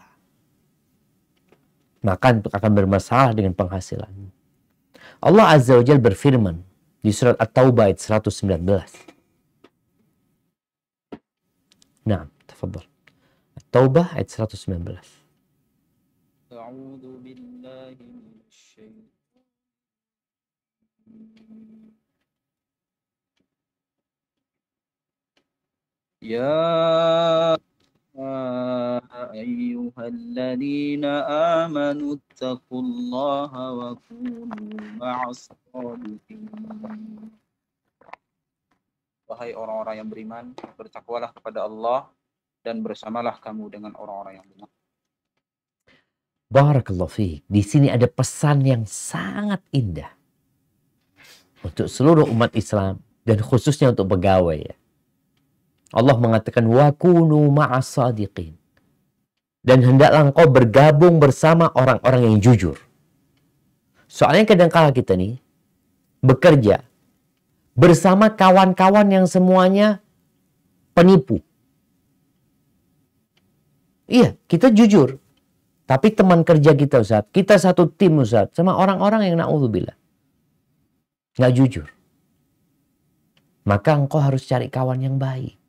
S1: maka akan bermasalah dengan penghasilan. Allah Azza wa Jalla berfirman di surat At-Taubah ayat 119. Nah, tafadhol. At-Taubah ayat 119.
S3: Ya billahi أيها الذين آمنوا اتقوا الله وكونوا مع الصادقين Wahai orang-orang yang beriman, bertakwalah kepada Allah dan bersamalah kamu dengan orang-orang yang benar.
S1: Barakallahu fiik. Di sini ada pesan yang sangat indah untuk seluruh umat Islam dan khususnya untuk pegawai ya. Allah mengatakan wa kunu ma'asadiqin. Dan hendaklah engkau bergabung bersama orang-orang yang jujur. Soalnya kadang kala kita nih bekerja bersama kawan-kawan yang semuanya penipu. Iya, kita jujur. Tapi teman kerja kita Ustaz, kita satu tim Ustaz sama orang-orang yang na'udzubillah. Nggak jujur. Maka engkau harus cari kawan yang baik.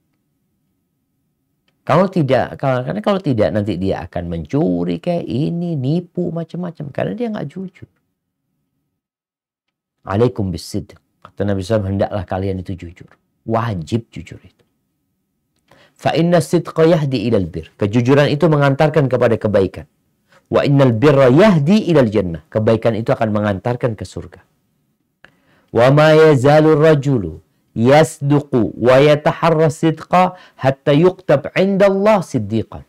S1: Kalau tidak, karena kalau tidak nanti dia akan mencuri kayak ini, nipu macam-macam. Karena dia nggak jujur. Alaikum bisid. Kata Nabi SAW, hendaklah kalian itu jujur. Wajib jujur itu. Fa inna sidqa yahdi ilal bir. Kejujuran itu mengantarkan kepada kebaikan. Wa innal birra yahdi ilal jannah. Kebaikan itu akan mengantarkan ke surga. Wa ma yazalur rajulu wa yataharra sidqa hatta yuktab Allah siddiqan.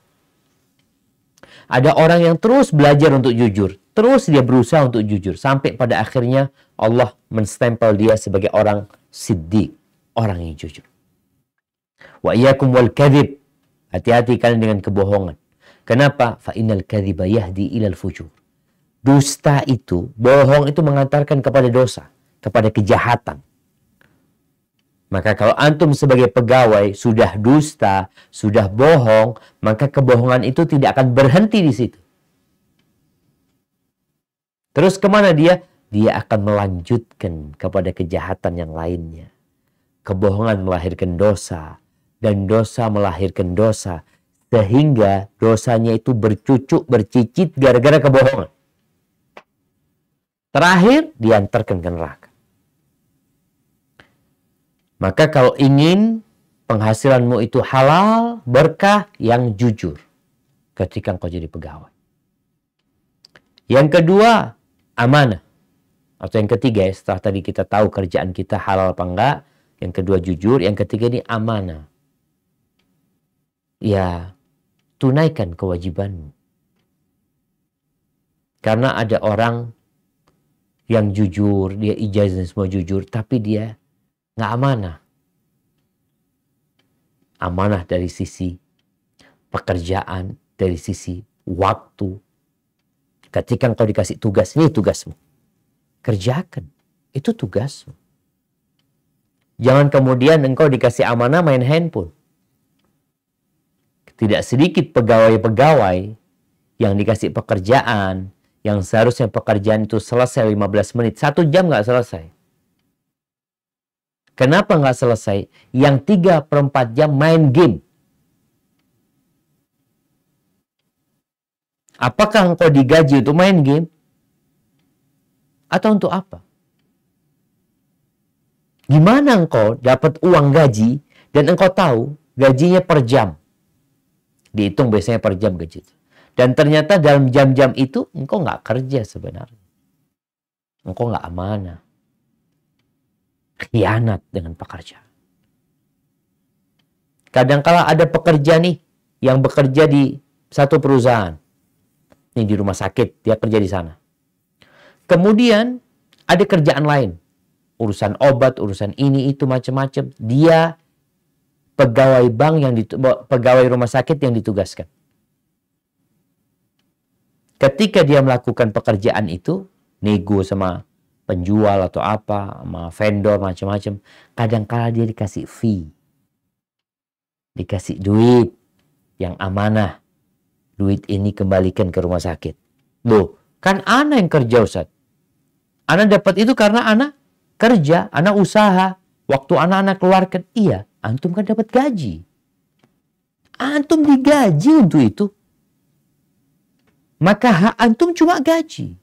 S1: Ada orang yang terus belajar untuk jujur, terus dia berusaha untuk jujur sampai pada akhirnya Allah menstempel dia sebagai orang siddiq, orang yang jujur. Wa iyyakum wal kadhib. Hati-hati kalian dengan kebohongan. Kenapa? Fa innal kadhiba yahdi ilal fujur. Dusta itu, bohong itu mengantarkan kepada dosa, kepada kejahatan. Maka kalau antum sebagai pegawai sudah dusta, sudah bohong, maka kebohongan itu tidak akan berhenti di situ. Terus kemana dia? Dia akan melanjutkan kepada kejahatan yang lainnya. Kebohongan melahirkan dosa. Dan dosa melahirkan dosa. Sehingga dosanya itu bercucuk, bercicit gara-gara kebohongan. Terakhir, diantarkan ke neraka. Maka kalau ingin penghasilanmu itu halal, berkah yang jujur ketika engkau jadi pegawai. Yang kedua, amanah. Atau yang ketiga setelah tadi kita tahu kerjaan kita halal apa enggak. Yang kedua jujur, yang ketiga ini amanah. Ya, tunaikan kewajibanmu. Karena ada orang yang jujur, dia ijazah semua jujur, tapi dia nggak amanah. Amanah dari sisi pekerjaan, dari sisi waktu. Ketika engkau dikasih tugas, ini tugasmu. Kerjakan. Itu tugasmu. Jangan kemudian engkau dikasih amanah main handphone. Tidak sedikit pegawai-pegawai yang dikasih pekerjaan, yang seharusnya pekerjaan itu selesai 15 menit, satu jam nggak selesai Kenapa nggak selesai? Yang tiga per 4 jam main game. Apakah engkau digaji untuk main game? Atau untuk apa? Gimana engkau dapat uang gaji dan engkau tahu gajinya per jam? Dihitung biasanya per jam gaji itu. Dan ternyata dalam jam-jam itu engkau nggak kerja sebenarnya. Engkau nggak amanah khianat dengan pekerja Kadangkala ada pekerja nih yang bekerja di satu perusahaan. Ini di rumah sakit, dia kerja di sana. Kemudian ada kerjaan lain. Urusan obat, urusan ini, itu, macam-macam. Dia pegawai bank yang pegawai rumah sakit yang ditugaskan. Ketika dia melakukan pekerjaan itu, nego sama penjual atau apa, sama vendor macam-macam. Kadangkala dia dikasih fee. Dikasih duit yang amanah. Duit ini kembalikan ke rumah sakit. Loh, kan anak yang kerja Ustaz. anak dapat itu karena anak kerja, anak usaha. Waktu anak-anak keluarkan, iya, antum kan dapat gaji. Antum digaji untuk itu. Maka hak antum cuma gaji.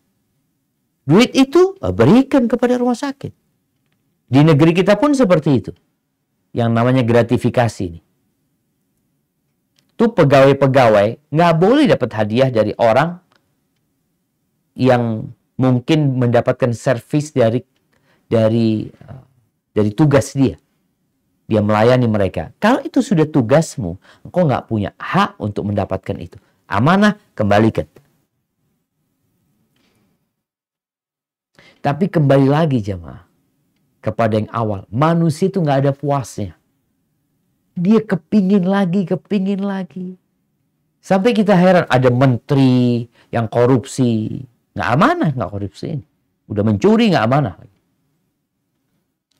S1: Duit itu eh, berikan kepada rumah sakit. Di negeri kita pun seperti itu. Yang namanya gratifikasi nih. Itu pegawai-pegawai nggak boleh dapat hadiah dari orang yang mungkin mendapatkan servis dari dari eh, dari tugas dia. Dia melayani mereka. Kalau itu sudah tugasmu, engkau nggak punya hak untuk mendapatkan itu. Amanah kembalikan. Tapi kembali lagi jemaah kepada yang awal. Manusia itu nggak ada puasnya. Dia kepingin lagi, kepingin lagi. Sampai kita heran ada menteri yang korupsi. Nggak amanah, nggak korupsi ini. Udah mencuri nggak amanah lagi.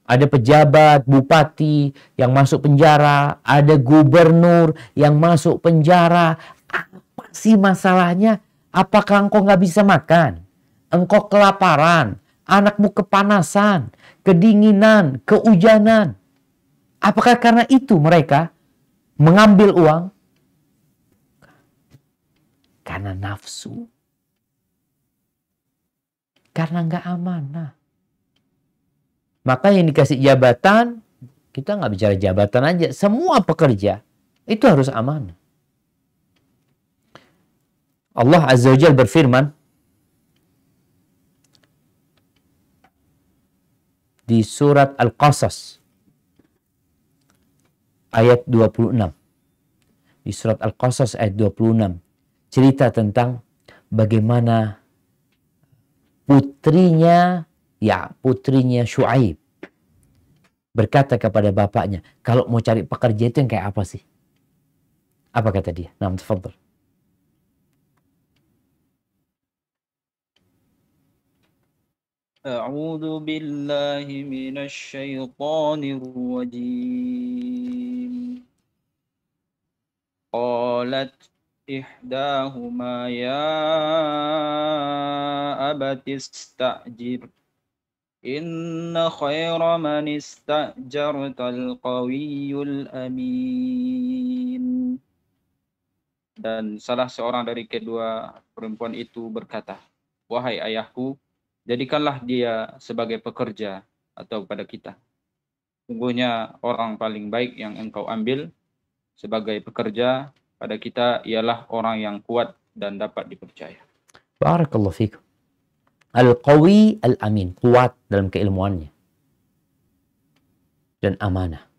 S1: Ada pejabat, bupati yang masuk penjara. Ada gubernur yang masuk penjara. Apa sih masalahnya? Apakah engkau nggak bisa makan? Engkau kelaparan? anakmu kepanasan, kedinginan, keujanan. Apakah karena itu mereka mengambil uang? Karena nafsu. Karena nggak amanah. Maka yang dikasih jabatan, kita nggak bicara jabatan aja. Semua pekerja itu harus amanah. Allah Azza wa Jal berfirman, di surat Al-Qasas ayat 26. Di surat Al-Qasas ayat 26 cerita tentang bagaimana putrinya ya putrinya Shu'aib berkata kepada bapaknya, kalau mau cari pekerja itu yang kayak apa sih? Apa kata dia? Nam tafadhol.
S3: أعوذ بالله من الشيطان الرجيم قالت إحداهما يا أبت استأجر إن خير من استأجرت القوي الأمين Dan salah seorang dari kedua perempuan itu berkata, Wahai ayahku, Jadikanlah dia sebagai pekerja atau pada kita. Sungguhnya orang paling baik yang engkau ambil sebagai pekerja pada kita ialah orang yang kuat dan dapat dipercaya.
S1: Barakallahu fikum. Al-Qawi Al-Amin. Kuat dalam keilmuannya. Dan amanah.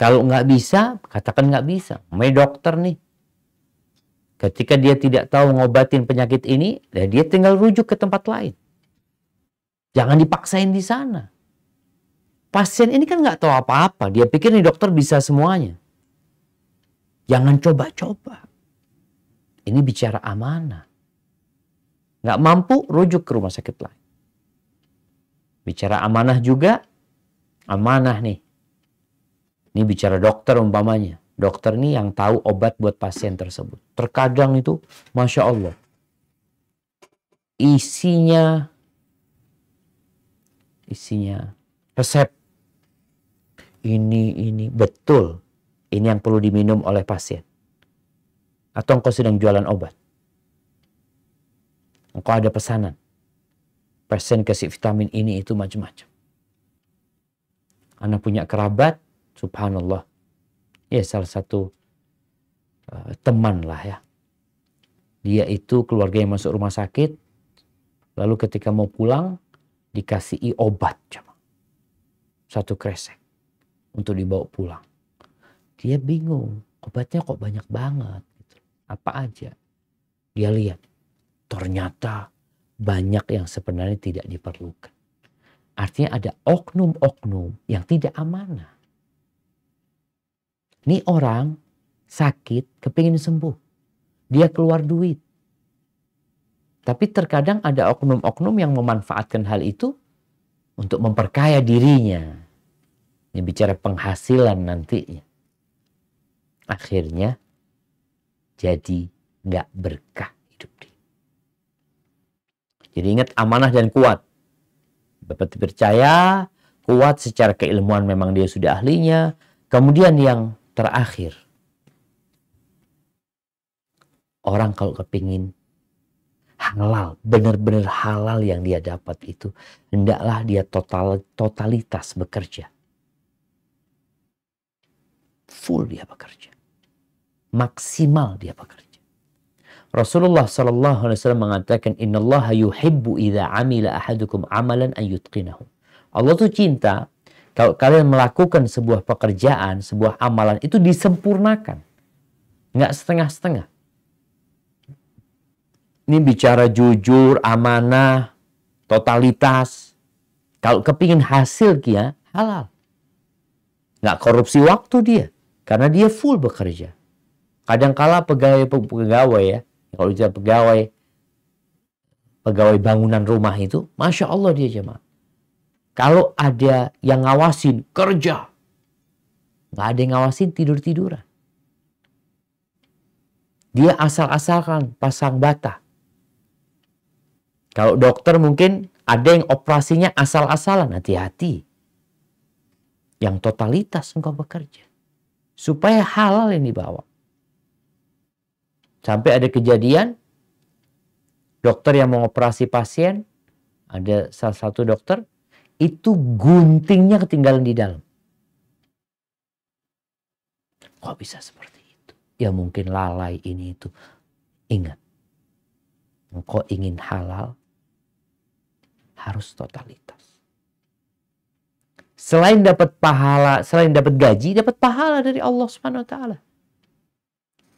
S1: Kalau nggak bisa, katakan nggak bisa. May dokter nih. Ketika dia tidak tahu ngobatin penyakit ini, ya dia tinggal rujuk ke tempat lain. Jangan dipaksain di sana. Pasien ini kan nggak tahu apa-apa. Dia pikir nih dokter bisa semuanya. Jangan coba-coba. Ini bicara amanah. Nggak mampu, rujuk ke rumah sakit lain. Bicara amanah juga, amanah nih. Ini bicara dokter umpamanya dokter nih yang tahu obat buat pasien tersebut. Terkadang itu, masya Allah, isinya, isinya resep ini ini betul ini yang perlu diminum oleh pasien. Atau engkau sedang jualan obat. Engkau ada pesanan. Pasien kasih vitamin ini itu macam-macam. Anak punya kerabat, subhanallah ya salah satu uh, teman lah ya. Dia itu keluarga yang masuk rumah sakit, lalu ketika mau pulang dikasih obat cuma satu kresek untuk dibawa pulang. Dia bingung, obatnya kok banyak banget gitu. Apa aja? Dia lihat, ternyata banyak yang sebenarnya tidak diperlukan. Artinya ada oknum-oknum yang tidak amanah ini orang sakit, kepingin sembuh. Dia keluar duit. Tapi terkadang ada oknum-oknum yang memanfaatkan hal itu untuk memperkaya dirinya. Ini bicara penghasilan nantinya. Akhirnya jadi gak berkah hidup dia. Jadi ingat amanah dan kuat. Bapak percaya, kuat secara keilmuan memang dia sudah ahlinya. Kemudian yang Terakhir, orang kalau kepingin halal, benar-benar halal yang dia dapat itu, hendaklah dia total totalitas bekerja. Full dia bekerja. Maksimal dia bekerja. Rasulullah Shallallahu Alaihi Wasallam mengatakan Inna Allah yuhibbu idha amila ahadukum amalan an yutqinahu. Allah tuh cinta kalau kalian melakukan sebuah pekerjaan, sebuah amalan itu disempurnakan. Nggak setengah-setengah. Ini bicara jujur, amanah, totalitas. Kalau kepingin hasil dia halal. Nggak korupsi waktu dia. Karena dia full bekerja. Kadangkala pegawai-pegawai ya. Kalau bicara pegawai, pegawai bangunan rumah itu. Masya Allah dia jemaah kalau ada yang ngawasin, kerja. Nggak ada yang ngawasin, tidur-tiduran. Dia asal-asalkan pasang bata. Kalau dokter mungkin ada yang operasinya asal-asalan, hati-hati. Yang totalitas engkau bekerja. Supaya halal yang dibawa. Sampai ada kejadian, dokter yang mengoperasi pasien, ada salah satu dokter itu guntingnya ketinggalan di dalam. Kok bisa seperti itu? Ya mungkin lalai ini itu. Ingat, engkau ingin halal harus totalitas. Selain dapat pahala, selain dapat gaji, dapat pahala dari Allah Subhanahu wa taala.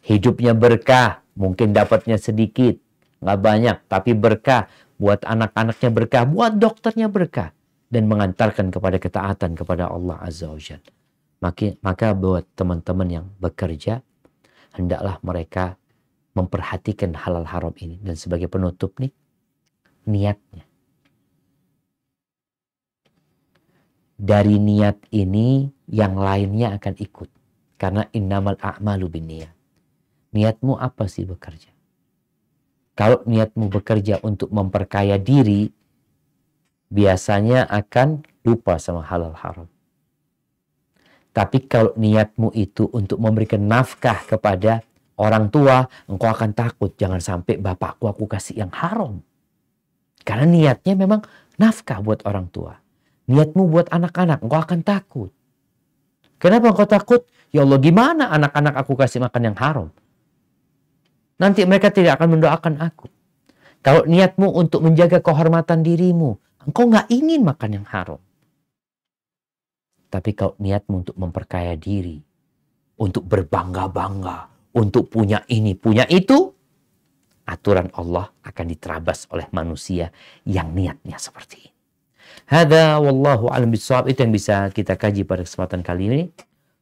S1: Hidupnya berkah, mungkin dapatnya sedikit, nggak banyak, tapi berkah buat anak-anaknya berkah, buat dokternya berkah, dan mengantarkan kepada ketaatan kepada Allah Azza wa Jal. Maka, buat teman-teman yang bekerja, hendaklah mereka memperhatikan halal haram ini. Dan sebagai penutup nih, niatnya. Dari niat ini, yang lainnya akan ikut. Karena innamal a'malu bin niat. Niatmu apa sih bekerja? Kalau niatmu bekerja untuk memperkaya diri, biasanya akan lupa sama halal haram. Tapi kalau niatmu itu untuk memberikan nafkah kepada orang tua, engkau akan takut jangan sampai bapakku aku kasih yang haram. Karena niatnya memang nafkah buat orang tua. Niatmu buat anak-anak, engkau akan takut. Kenapa engkau takut? Ya Allah, gimana anak-anak aku kasih makan yang haram? Nanti mereka tidak akan mendoakan aku. Kalau niatmu untuk menjaga kehormatan dirimu, Engkau nggak ingin makan yang haram. Tapi kau niatmu untuk memperkaya diri, untuk berbangga-bangga, untuk punya ini, punya itu, aturan Allah akan diterabas oleh manusia yang niatnya seperti ini. Hada wallahu alam bisawab itu yang bisa kita kaji pada kesempatan kali ini.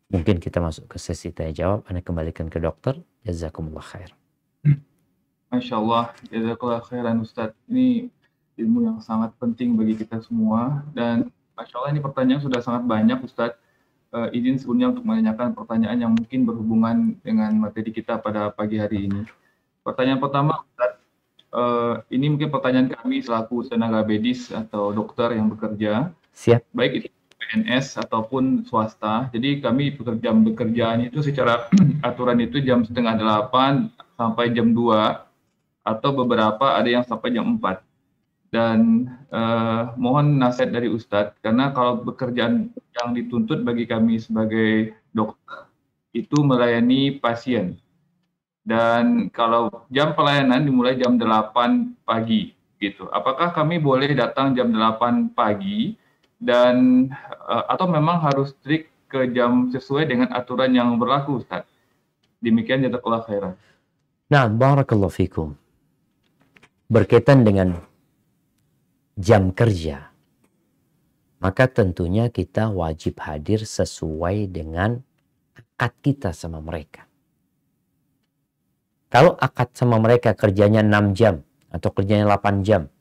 S1: Mungkin kita masuk ke sesi tanya jawab. Anda kembalikan ke dokter. Jazakumullah khair.
S2: Masya Allah. Jazakumullah khairan Ustaz. Ini ilmu yang sangat penting bagi kita semua dan Masya Allah ini pertanyaan sudah sangat banyak Ustadz. Uh, eh, izin sebelumnya untuk menanyakan pertanyaan yang mungkin berhubungan dengan materi kita pada pagi hari ini. Pertanyaan pertama Ustadz, uh, eh, ini mungkin pertanyaan kami selaku tenaga medis atau dokter yang bekerja. Siap. Baik itu PNS ataupun swasta. Jadi kami bekerja bekerjaan itu secara aturan itu jam setengah delapan sampai jam dua atau beberapa ada yang sampai jam empat dan uh, mohon nasihat dari Ustadz karena kalau pekerjaan yang dituntut bagi kami sebagai dokter itu melayani pasien dan kalau jam pelayanan dimulai jam 8 pagi gitu. Apakah kami boleh datang jam 8 pagi dan uh, atau memang harus strict ke jam sesuai dengan aturan yang berlaku Ustadz Demikian jazakallah khairan.
S1: Nah, barakallahu fikum. Berkaitan dengan jam kerja, maka tentunya kita wajib hadir sesuai dengan akad kita sama mereka. Kalau akad sama mereka kerjanya 6 jam atau kerjanya 8 jam,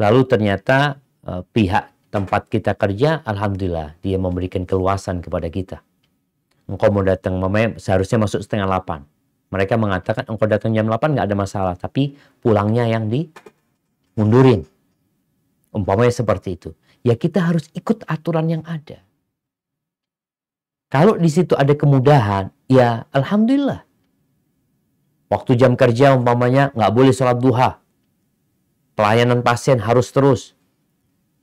S1: lalu ternyata eh, pihak tempat kita kerja, Alhamdulillah dia memberikan keluasan kepada kita. Engkau mau datang, seharusnya masuk setengah 8. Mereka mengatakan engkau datang jam 8 nggak ada masalah, tapi pulangnya yang dimundurin. Umpamanya seperti itu. Ya kita harus ikut aturan yang ada. Kalau di situ ada kemudahan, ya alhamdulillah. Waktu jam kerja umpamanya nggak boleh sholat duha. Pelayanan pasien harus terus.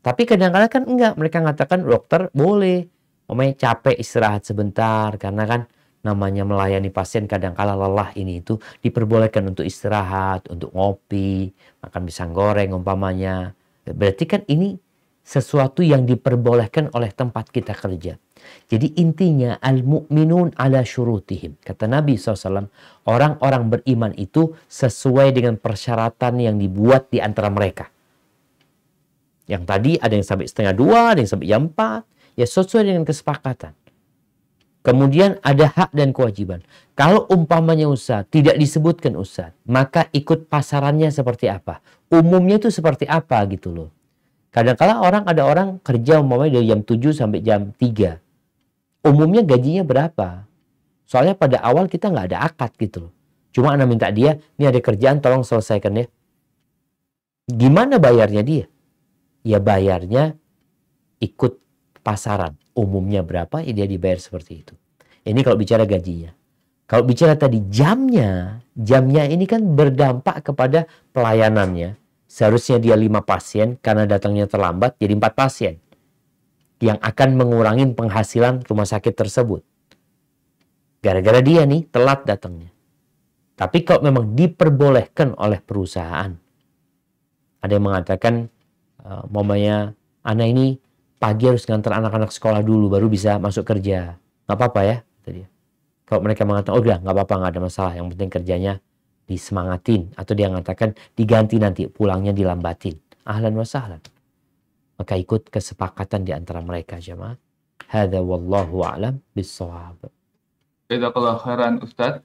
S1: Tapi kadang-kadang kan enggak. Mereka mengatakan dokter boleh. Umpamanya capek istirahat sebentar. Karena kan namanya melayani pasien kadang-kala lelah ini itu diperbolehkan untuk istirahat, untuk ngopi, makan pisang goreng umpamanya. Berarti kan ini sesuatu yang diperbolehkan oleh tempat kita kerja. Jadi intinya al-mu'minun ala syurutihim. Kata Nabi SAW, orang-orang beriman itu sesuai dengan persyaratan yang dibuat di antara mereka. Yang tadi ada yang sampai setengah dua, ada yang sampai jam empat. Ya sesuai dengan kesepakatan. Kemudian ada hak dan kewajiban. Kalau umpamanya usaha tidak disebutkan usaha, maka ikut pasarannya seperti apa? umumnya itu seperti apa gitu loh. kadang -kadang orang ada orang kerja umumnya dari jam 7 sampai jam 3. Umumnya gajinya berapa? Soalnya pada awal kita nggak ada akad gitu loh. Cuma anak minta dia, ini ada kerjaan tolong selesaikan ya. Gimana bayarnya dia? Ya bayarnya ikut pasaran. Umumnya berapa, ya dia dibayar seperti itu. Ini kalau bicara gajinya. Kalau bicara tadi jamnya, jamnya ini kan berdampak kepada pelayanannya, Seharusnya dia lima pasien karena datangnya terlambat jadi empat pasien yang akan mengurangi penghasilan rumah sakit tersebut. Gara-gara dia nih telat datangnya. Tapi kalau memang diperbolehkan oleh perusahaan, ada yang mengatakan e, mamanya anak ini pagi harus ngantar anak-anak sekolah dulu baru bisa masuk kerja. Gak apa-apa ya, tadi. Kalau mereka mengatakan, oh udah gak apa-apa, nggak ada masalah. Yang penting kerjanya disemangatin atau dia mengatakan diganti nanti pulangnya dilambatin. Ahlan wa sahlan. Maka ikut kesepakatan di antara mereka jemaah. Hadza wallahu a'lam bissawab.
S2: Jazakallah khairan Ustaz.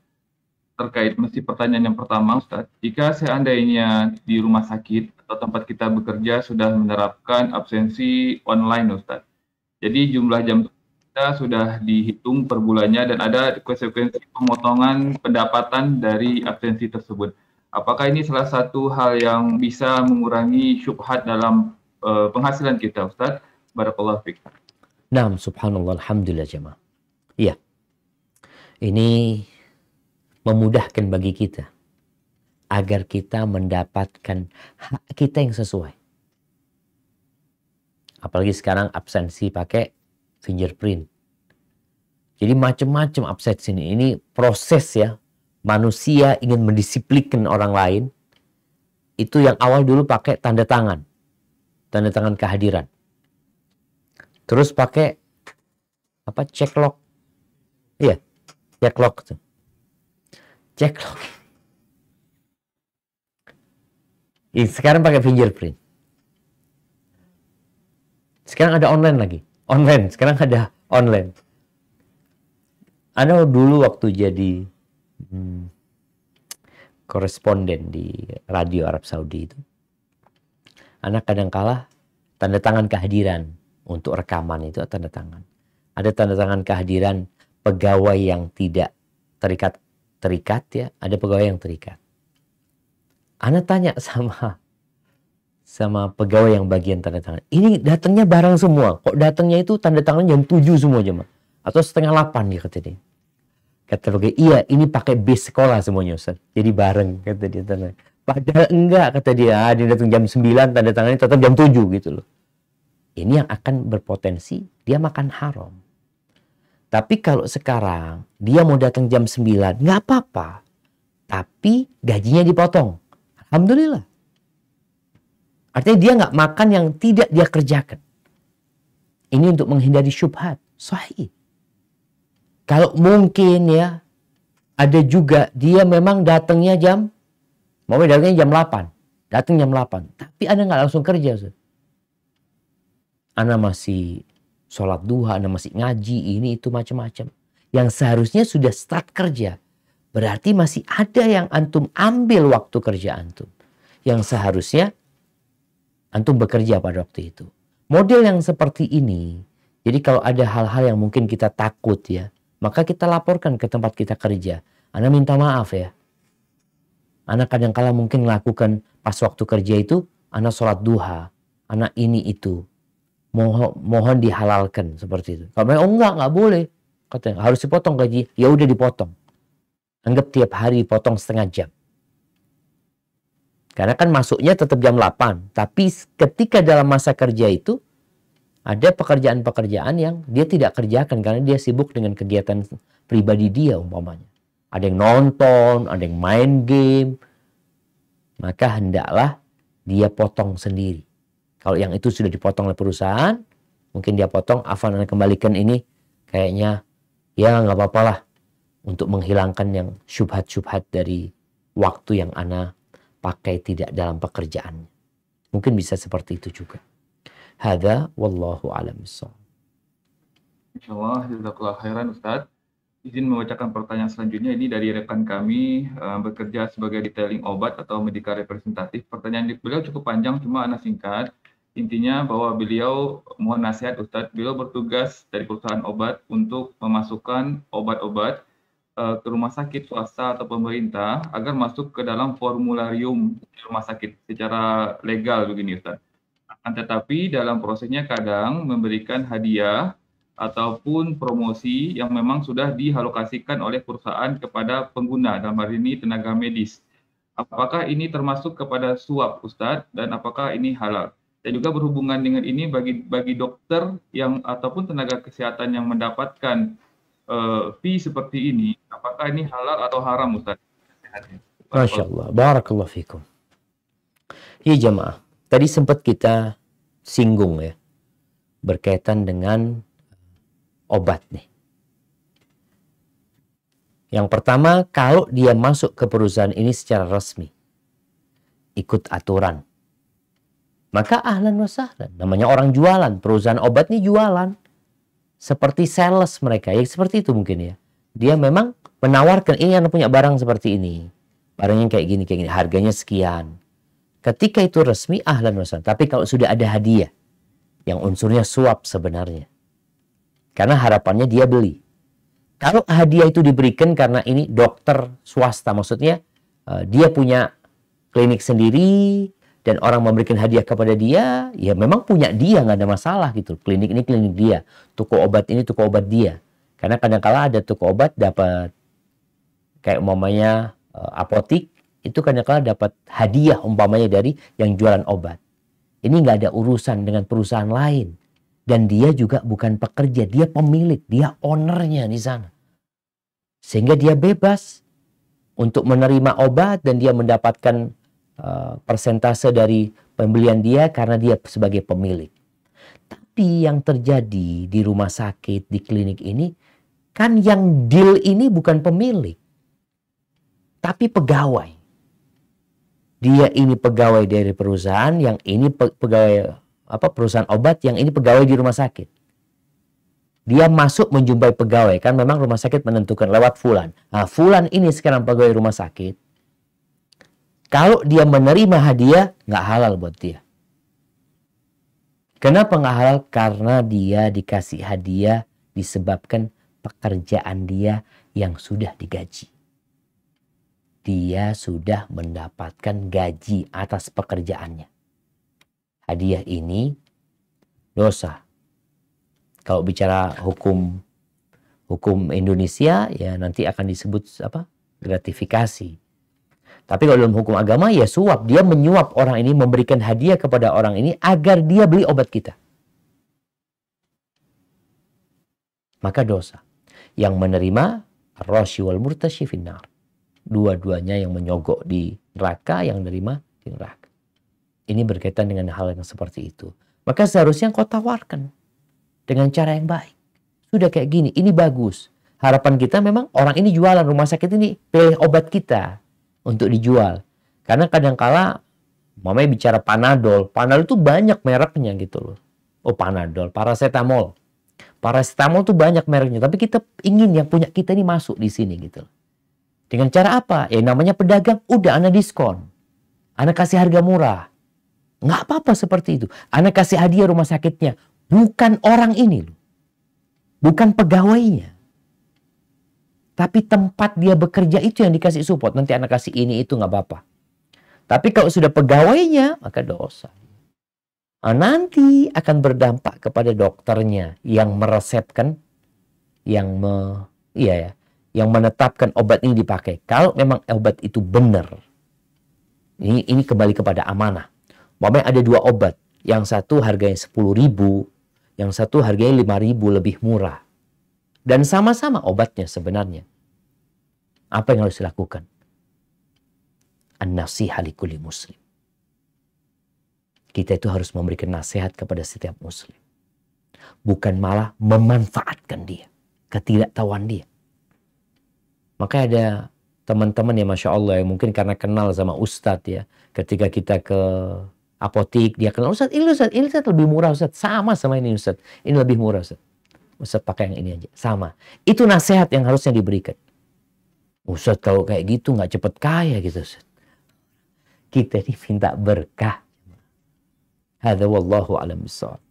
S2: Terkait mesti pertanyaan yang pertama Ustaz, jika seandainya di rumah sakit atau tempat kita bekerja sudah menerapkan absensi online Ustaz. Jadi jumlah jam kita sudah dihitung per bulannya dan ada konsekuensi pemotongan pendapatan dari absensi tersebut. Apakah ini salah satu hal yang bisa mengurangi syubhat dalam uh, penghasilan kita, Ustaz? Barakallahu fiik.
S1: Nah subhanallah, alhamdulillah jemaah. Iya. Ini memudahkan bagi kita agar kita mendapatkan hak kita yang sesuai. Apalagi sekarang absensi pakai fingerprint. Jadi macam-macam upset sini. Ini proses ya. Manusia ingin mendisiplinkan orang lain. Itu yang awal dulu pakai tanda tangan. Tanda tangan kehadiran. Terus pakai apa check lock. Iya, check lock tuh. Check lock. Sekarang pakai fingerprint. Sekarang ada online lagi online sekarang ada online anda dulu waktu jadi hmm, koresponden di radio Arab Saudi itu anak kadang kalah tanda tangan kehadiran untuk rekaman itu tanda tangan ada tanda tangan kehadiran pegawai yang tidak terikat terikat ya ada pegawai yang terikat Anak tanya sama sama pegawai yang bagian tanda tangan. Ini datangnya barang semua. Kok datangnya itu tanda tangan jam 7 semua jemaah. Atau setengah 8 dia kata dia. Kata pegawai, iya ini pakai bis sekolah semuanya Ustaz. Jadi bareng kata dia tanda. Padahal enggak kata dia. Ah, dia datang jam 9 tanda tangannya tetap jam 7 gitu loh. Ini yang akan berpotensi dia makan haram. Tapi kalau sekarang dia mau datang jam 9 nggak apa-apa. Tapi gajinya dipotong. Alhamdulillah Artinya dia nggak makan yang tidak dia kerjakan. Ini untuk menghindari syubhat. Sahih. Kalau mungkin ya, ada juga dia memang datangnya jam, mau datangnya jam 8. Datang jam 8. Tapi Anda nggak langsung kerja. Sir. Anda masih sholat duha, Anda masih ngaji, ini itu macam-macam. Yang seharusnya sudah start kerja. Berarti masih ada yang antum ambil waktu kerja antum. Yang seharusnya Antum bekerja pada waktu itu. Model yang seperti ini, jadi kalau ada hal-hal yang mungkin kita takut ya, maka kita laporkan ke tempat kita kerja. Anda minta maaf ya. Anda kadangkala -kadang mungkin melakukan pas waktu kerja itu, Anda sholat duha, Anda ini itu. Mohon, mohon dihalalkan seperti itu. Kalau oh enggak, enggak boleh. Katanya, harus dipotong gaji. Ya udah dipotong. Anggap tiap hari dipotong setengah jam. Karena kan masuknya tetap jam 8. Tapi ketika dalam masa kerja itu ada pekerjaan-pekerjaan yang dia tidak kerjakan karena dia sibuk dengan kegiatan pribadi dia umpamanya. Ada yang nonton, ada yang main game. Maka hendaklah dia potong sendiri. Kalau yang itu sudah dipotong oleh perusahaan, mungkin dia potong, akan kembalikan ini kayaknya ya nggak apa-apalah untuk menghilangkan yang syubhat-syubhat dari waktu yang Ana pakai tidak dalam pekerjaannya. Mungkin bisa seperti itu juga. Hada wallahu alam
S2: Insyaallah jazakallah khairan Ustaz. Izin membacakan pertanyaan selanjutnya ini dari rekan kami uh, bekerja sebagai detailing obat atau medika representatif. Pertanyaan beliau cukup panjang cuma anak singkat. Intinya bahwa beliau mohon nasihat Ustadz, beliau bertugas dari perusahaan obat untuk memasukkan obat-obat Eh, ke rumah sakit swasta atau pemerintah agar masuk ke dalam formularium rumah sakit secara legal begini Ustaz. tetapi dalam prosesnya kadang memberikan hadiah ataupun promosi yang memang sudah dihalokasikan oleh perusahaan kepada pengguna dalam hari ini tenaga medis. Apakah ini termasuk kepada suap Ustadz dan apakah ini halal? dan juga berhubungan dengan ini bagi bagi dokter yang ataupun tenaga kesehatan yang mendapatkan uh, fee seperti ini, apakah ini halal atau haram Ustaz?
S1: Masya Allah. Barakallah fikum. Ya jamaah, tadi sempat kita singgung ya, berkaitan dengan obat nih. Yang pertama, kalau dia masuk ke perusahaan ini secara resmi, ikut aturan. Maka ahlan wa sahlan. Namanya orang jualan. Perusahaan obat ini jualan seperti sales mereka ya seperti itu mungkin ya dia memang menawarkan ini anda punya barang seperti ini barangnya kayak gini kayak gini harganya sekian ketika itu resmi ahlan wasan tapi kalau sudah ada hadiah yang unsurnya suap sebenarnya karena harapannya dia beli kalau hadiah itu diberikan karena ini dokter swasta maksudnya eh, dia punya klinik sendiri dan orang memberikan hadiah kepada dia, ya memang punya dia nggak ada masalah gitu. Klinik ini klinik dia, toko obat ini toko obat dia. Karena kadang-kala ada toko obat dapat kayak umpamanya eh, apotik itu kadang-kala dapat hadiah umpamanya dari yang jualan obat. Ini nggak ada urusan dengan perusahaan lain dan dia juga bukan pekerja, dia pemilik, dia ownernya di sana. Sehingga dia bebas untuk menerima obat dan dia mendapatkan Eh, persentase dari pembelian dia karena dia sebagai pemilik. Tapi yang terjadi di rumah sakit, di klinik ini, kan yang deal ini bukan pemilik, tapi pegawai. Dia ini pegawai dari perusahaan, yang ini pegawai apa perusahaan obat, yang ini pegawai di rumah sakit dia masuk menjumpai pegawai kan memang rumah sakit menentukan lewat Fulan. Nah, Fulan ini sekarang pegawai rumah sakit. Kalau dia menerima hadiah, nggak halal buat dia. Kenapa nggak halal? Karena dia dikasih hadiah disebabkan pekerjaan dia yang sudah digaji. Dia sudah mendapatkan gaji atas pekerjaannya. Hadiah ini dosa. Kalau bicara hukum hukum Indonesia ya nanti akan disebut apa? gratifikasi. Tapi kalau dalam hukum agama ya suap, dia menyuap orang ini, memberikan hadiah kepada orang ini agar dia beli obat kita. Maka dosa. Yang menerima rosy wal murtasyi Dua-duanya yang menyogok di neraka, yang menerima di neraka. Ini berkaitan dengan hal yang seperti itu. Maka seharusnya kau tawarkan dengan cara yang baik. Sudah kayak gini, ini bagus. Harapan kita memang orang ini jualan rumah sakit ini pilih obat kita untuk dijual. Karena kadangkala mamai bicara Panadol. Panadol itu banyak mereknya gitu loh. Oh Panadol, paracetamol. Paracetamol tuh banyak mereknya. Tapi kita ingin yang punya kita ini masuk di sini gitu loh. Dengan cara apa? Ya namanya pedagang, udah Anda diskon. anak kasih harga murah. Nggak apa-apa seperti itu. Anak kasih hadiah rumah sakitnya. Bukan orang ini loh. Bukan pegawainya. Tapi tempat dia bekerja itu yang dikasih support. Nanti anak kasih ini itu nggak apa-apa. Tapi kalau sudah pegawainya maka dosa. Nah, nanti akan berdampak kepada dokternya yang meresepkan, yang me, iya ya, yang menetapkan obat ini dipakai. Kalau memang obat itu benar, ini ini kembali kepada amanah. Mamanya ada dua obat, yang satu harganya sepuluh ribu, yang satu harganya lima ribu lebih murah. Dan sama-sama obatnya sebenarnya. Apa yang harus dilakukan? an nasihalikuli muslim. Kita itu harus memberikan nasihat kepada setiap muslim. Bukan malah memanfaatkan dia. Ketidaktahuan dia. Maka ada teman-teman ya Masya Allah yang mungkin karena kenal sama Ustadz ya. Ketika kita ke apotik dia kenal Ustadz ini Ustadz ini Ustadz lebih murah Ustadz sama sama ini Ustadz ini lebih murah Ustadz Ustaz pakai yang ini aja. Sama. Itu nasihat yang harusnya diberikan. Ustaz kalau kayak gitu nggak cepet kaya gitu Ustaz. Kita diminta berkah. ada wallahu alam bisawad.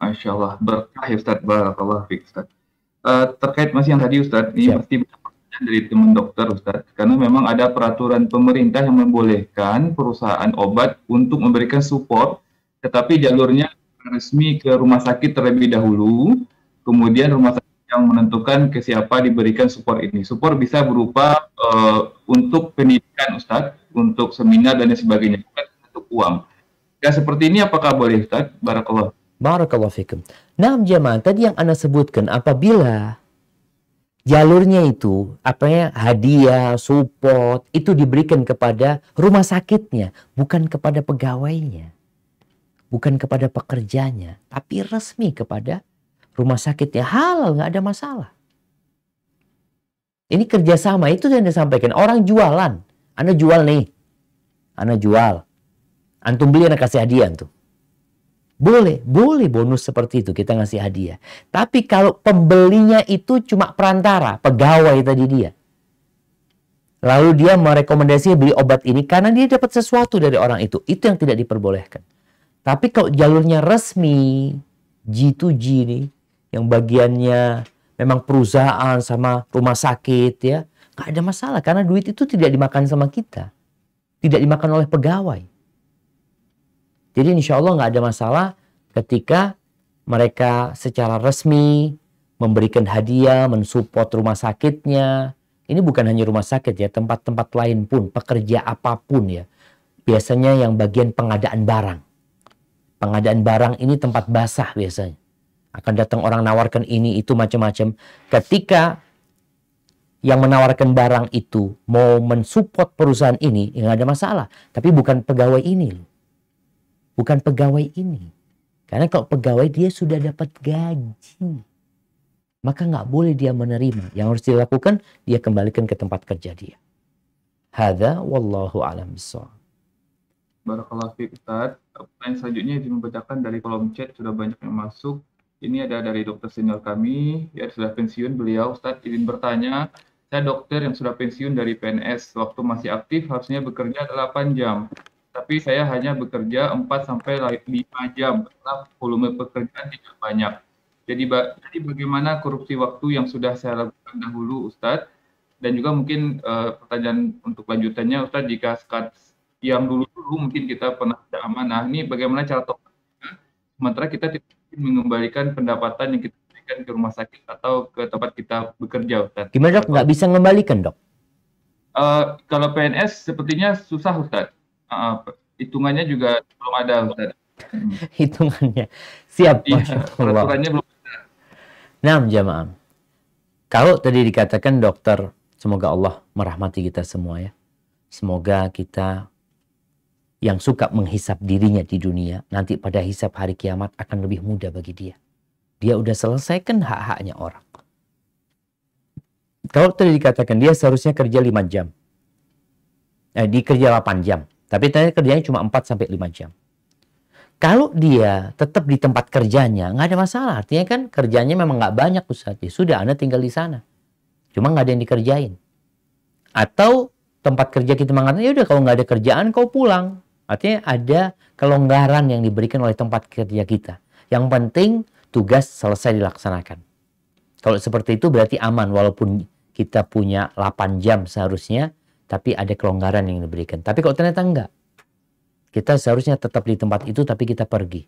S2: Masya Allah. Berkah ya Ustaz. Barakallah Ustaz. Uh, terkait masih yang tadi Ustaz, ini Siap. pasti dari teman dokter Ustaz, karena memang ada peraturan pemerintah yang membolehkan perusahaan obat untuk memberikan support, tetapi jalurnya resmi ke rumah sakit terlebih dahulu, kemudian rumah sakit yang menentukan ke siapa diberikan support ini. Support bisa berupa uh, untuk pendidikan Ustadz, untuk seminar dan sebagainya, bukan untuk uang. Ya seperti ini apakah boleh Ustadz? Barakallah.
S1: Barakallah fikum. Nah jemaah tadi yang Anda sebutkan apabila jalurnya itu apa ya hadiah, support itu diberikan kepada rumah sakitnya, bukan kepada pegawainya bukan kepada pekerjanya, tapi resmi kepada rumah sakit ya halal nggak ada masalah. Ini kerjasama itu yang disampaikan. Orang jualan, anda jual nih, anda jual, antum beli anda kasih hadiah tuh. Boleh, boleh bonus seperti itu kita ngasih hadiah. Tapi kalau pembelinya itu cuma perantara, pegawai tadi dia. Lalu dia merekomendasi beli obat ini karena dia dapat sesuatu dari orang itu. Itu yang tidak diperbolehkan. Tapi kalau jalurnya resmi G2G nih yang bagiannya memang perusahaan sama rumah sakit ya nggak ada masalah karena duit itu tidak dimakan sama kita tidak dimakan oleh pegawai jadi insya Allah nggak ada masalah ketika mereka secara resmi memberikan hadiah, mensupport rumah sakitnya. Ini bukan hanya rumah sakit ya, tempat-tempat lain pun, pekerja apapun ya. Biasanya yang bagian pengadaan barang. Pengadaan barang ini tempat basah biasanya. Akan datang orang nawarkan ini, itu, macam-macam. Ketika yang menawarkan barang itu mau mensupport perusahaan ini, ya ada masalah. Tapi bukan pegawai ini. Loh. Bukan pegawai ini. Karena kalau pegawai dia sudah dapat gaji. Maka nggak boleh dia menerima. Yang harus dilakukan, dia kembalikan ke tempat kerja dia. Hada wallahu alam bisawab.
S2: Barakallah, fiik Ustaz. Pertanyaan selanjutnya izin membacakan dari kolom chat sudah banyak yang masuk. Ini ada dari dokter senior kami, ya sudah pensiun beliau Ustaz izin bertanya, saya dokter yang sudah pensiun dari PNS, waktu masih aktif harusnya bekerja 8 jam. Tapi saya hanya bekerja 4 sampai 5 jam, karena volume pekerjaan tidak banyak. Jadi, jadi bagaimana korupsi waktu yang sudah saya lakukan dahulu Ustadz? Dan juga mungkin uh, pertanyaan untuk lanjutannya Ustadz, jika yang dulu dulu mungkin kita pernah tidak amanah. Ini bagaimana cara tokoh sementara kita tidak mengembalikan pendapatan yang kita berikan ke rumah sakit atau ke tempat kita bekerja. Ustaz.
S1: Gimana dok? Nggak bisa mengembalikan dok?
S2: Uh, kalau PNS sepertinya susah Ustaz. Uh, hitungannya juga belum ada Ustaz.
S1: Hmm. hitungannya siap. Iya, peraturannya belum ada. Nah, jamaah. Kalau tadi dikatakan dokter, semoga Allah merahmati kita semua ya. Semoga kita yang suka menghisap dirinya di dunia, nanti pada hisap hari kiamat akan lebih mudah bagi dia. Dia udah selesaikan hak-haknya orang. Kalau tadi dikatakan dia seharusnya kerja 5 jam. Eh, dia kerja 8 jam. Tapi ternyata kerjanya cuma 4 sampai 5 jam. Kalau dia tetap di tempat kerjanya, nggak ada masalah. Artinya kan kerjanya memang nggak banyak Ustaz. Ya sudah, Anda tinggal di sana. Cuma nggak ada yang dikerjain. Atau tempat kerja kita mengatakan, ya udah kalau nggak ada kerjaan kau pulang Artinya ada kelonggaran yang diberikan oleh tempat kerja kita. Yang penting tugas selesai dilaksanakan. Kalau seperti itu berarti aman walaupun kita punya 8 jam seharusnya tapi ada kelonggaran yang diberikan. Tapi kalau ternyata enggak, kita seharusnya tetap di tempat itu tapi kita pergi.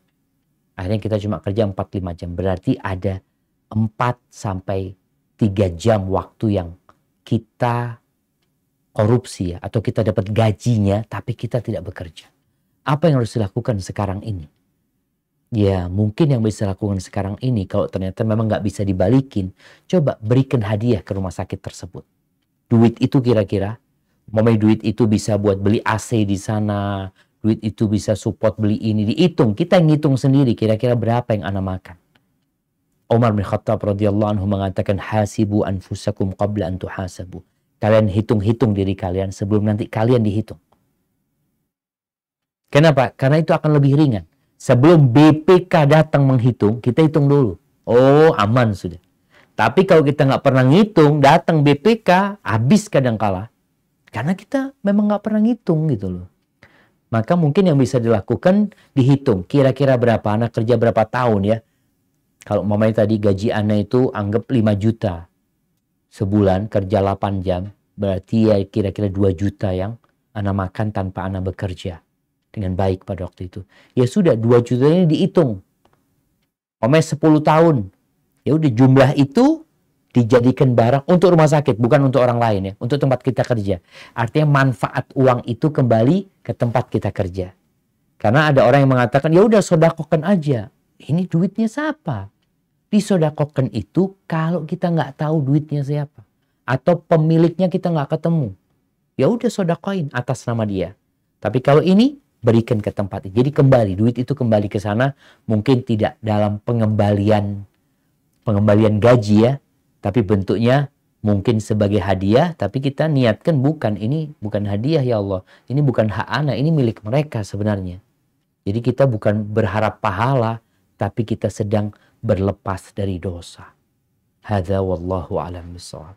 S1: Akhirnya kita cuma kerja 4-5 jam. Berarti ada 4 sampai 3 jam waktu yang kita korupsi ya, atau kita dapat gajinya tapi kita tidak bekerja. Apa yang harus dilakukan sekarang ini? Ya mungkin yang bisa lakukan sekarang ini kalau ternyata memang nggak bisa dibalikin, coba berikan hadiah ke rumah sakit tersebut. Duit itu kira-kira, momen duit itu bisa buat beli AC di sana, duit itu bisa support beli ini, dihitung. Kita yang ngitung sendiri kira-kira berapa yang anak makan. Umar bin Khattab radhiyallahu anhu mengatakan hasibu anfusakum qabla an tuhasabu. Kalian hitung-hitung diri kalian sebelum nanti kalian dihitung. Kenapa? Karena itu akan lebih ringan. Sebelum BPK datang menghitung, kita hitung dulu. Oh, aman sudah. Tapi kalau kita nggak pernah ngitung, datang BPK, habis kadang kalah Karena kita memang nggak pernah ngitung gitu loh. Maka mungkin yang bisa dilakukan dihitung. Kira-kira berapa anak kerja berapa tahun ya. Kalau mamanya tadi gaji anak itu anggap 5 juta sebulan kerja 8 jam, berarti ya kira-kira 2 juta yang anak makan tanpa anak bekerja dengan baik pada waktu itu. Ya sudah 2 juta ini dihitung. Omes 10 tahun. Ya udah jumlah itu dijadikan barang untuk rumah sakit, bukan untuk orang lain ya, untuk tempat kita kerja. Artinya manfaat uang itu kembali ke tempat kita kerja. Karena ada orang yang mengatakan, ya udah sodakokan aja. Ini duitnya siapa? disodakokan itu kalau kita nggak tahu duitnya siapa atau pemiliknya kita nggak ketemu ya udah sodakoin atas nama dia tapi kalau ini berikan ke tempatnya jadi kembali duit itu kembali ke sana mungkin tidak dalam pengembalian pengembalian gaji ya tapi bentuknya mungkin sebagai hadiah tapi kita niatkan bukan ini bukan hadiah ya Allah ini bukan hak anak ini milik mereka sebenarnya jadi kita bukan berharap pahala tapi kita sedang berlepas dari dosa. Hadza wallahu alam bisawab.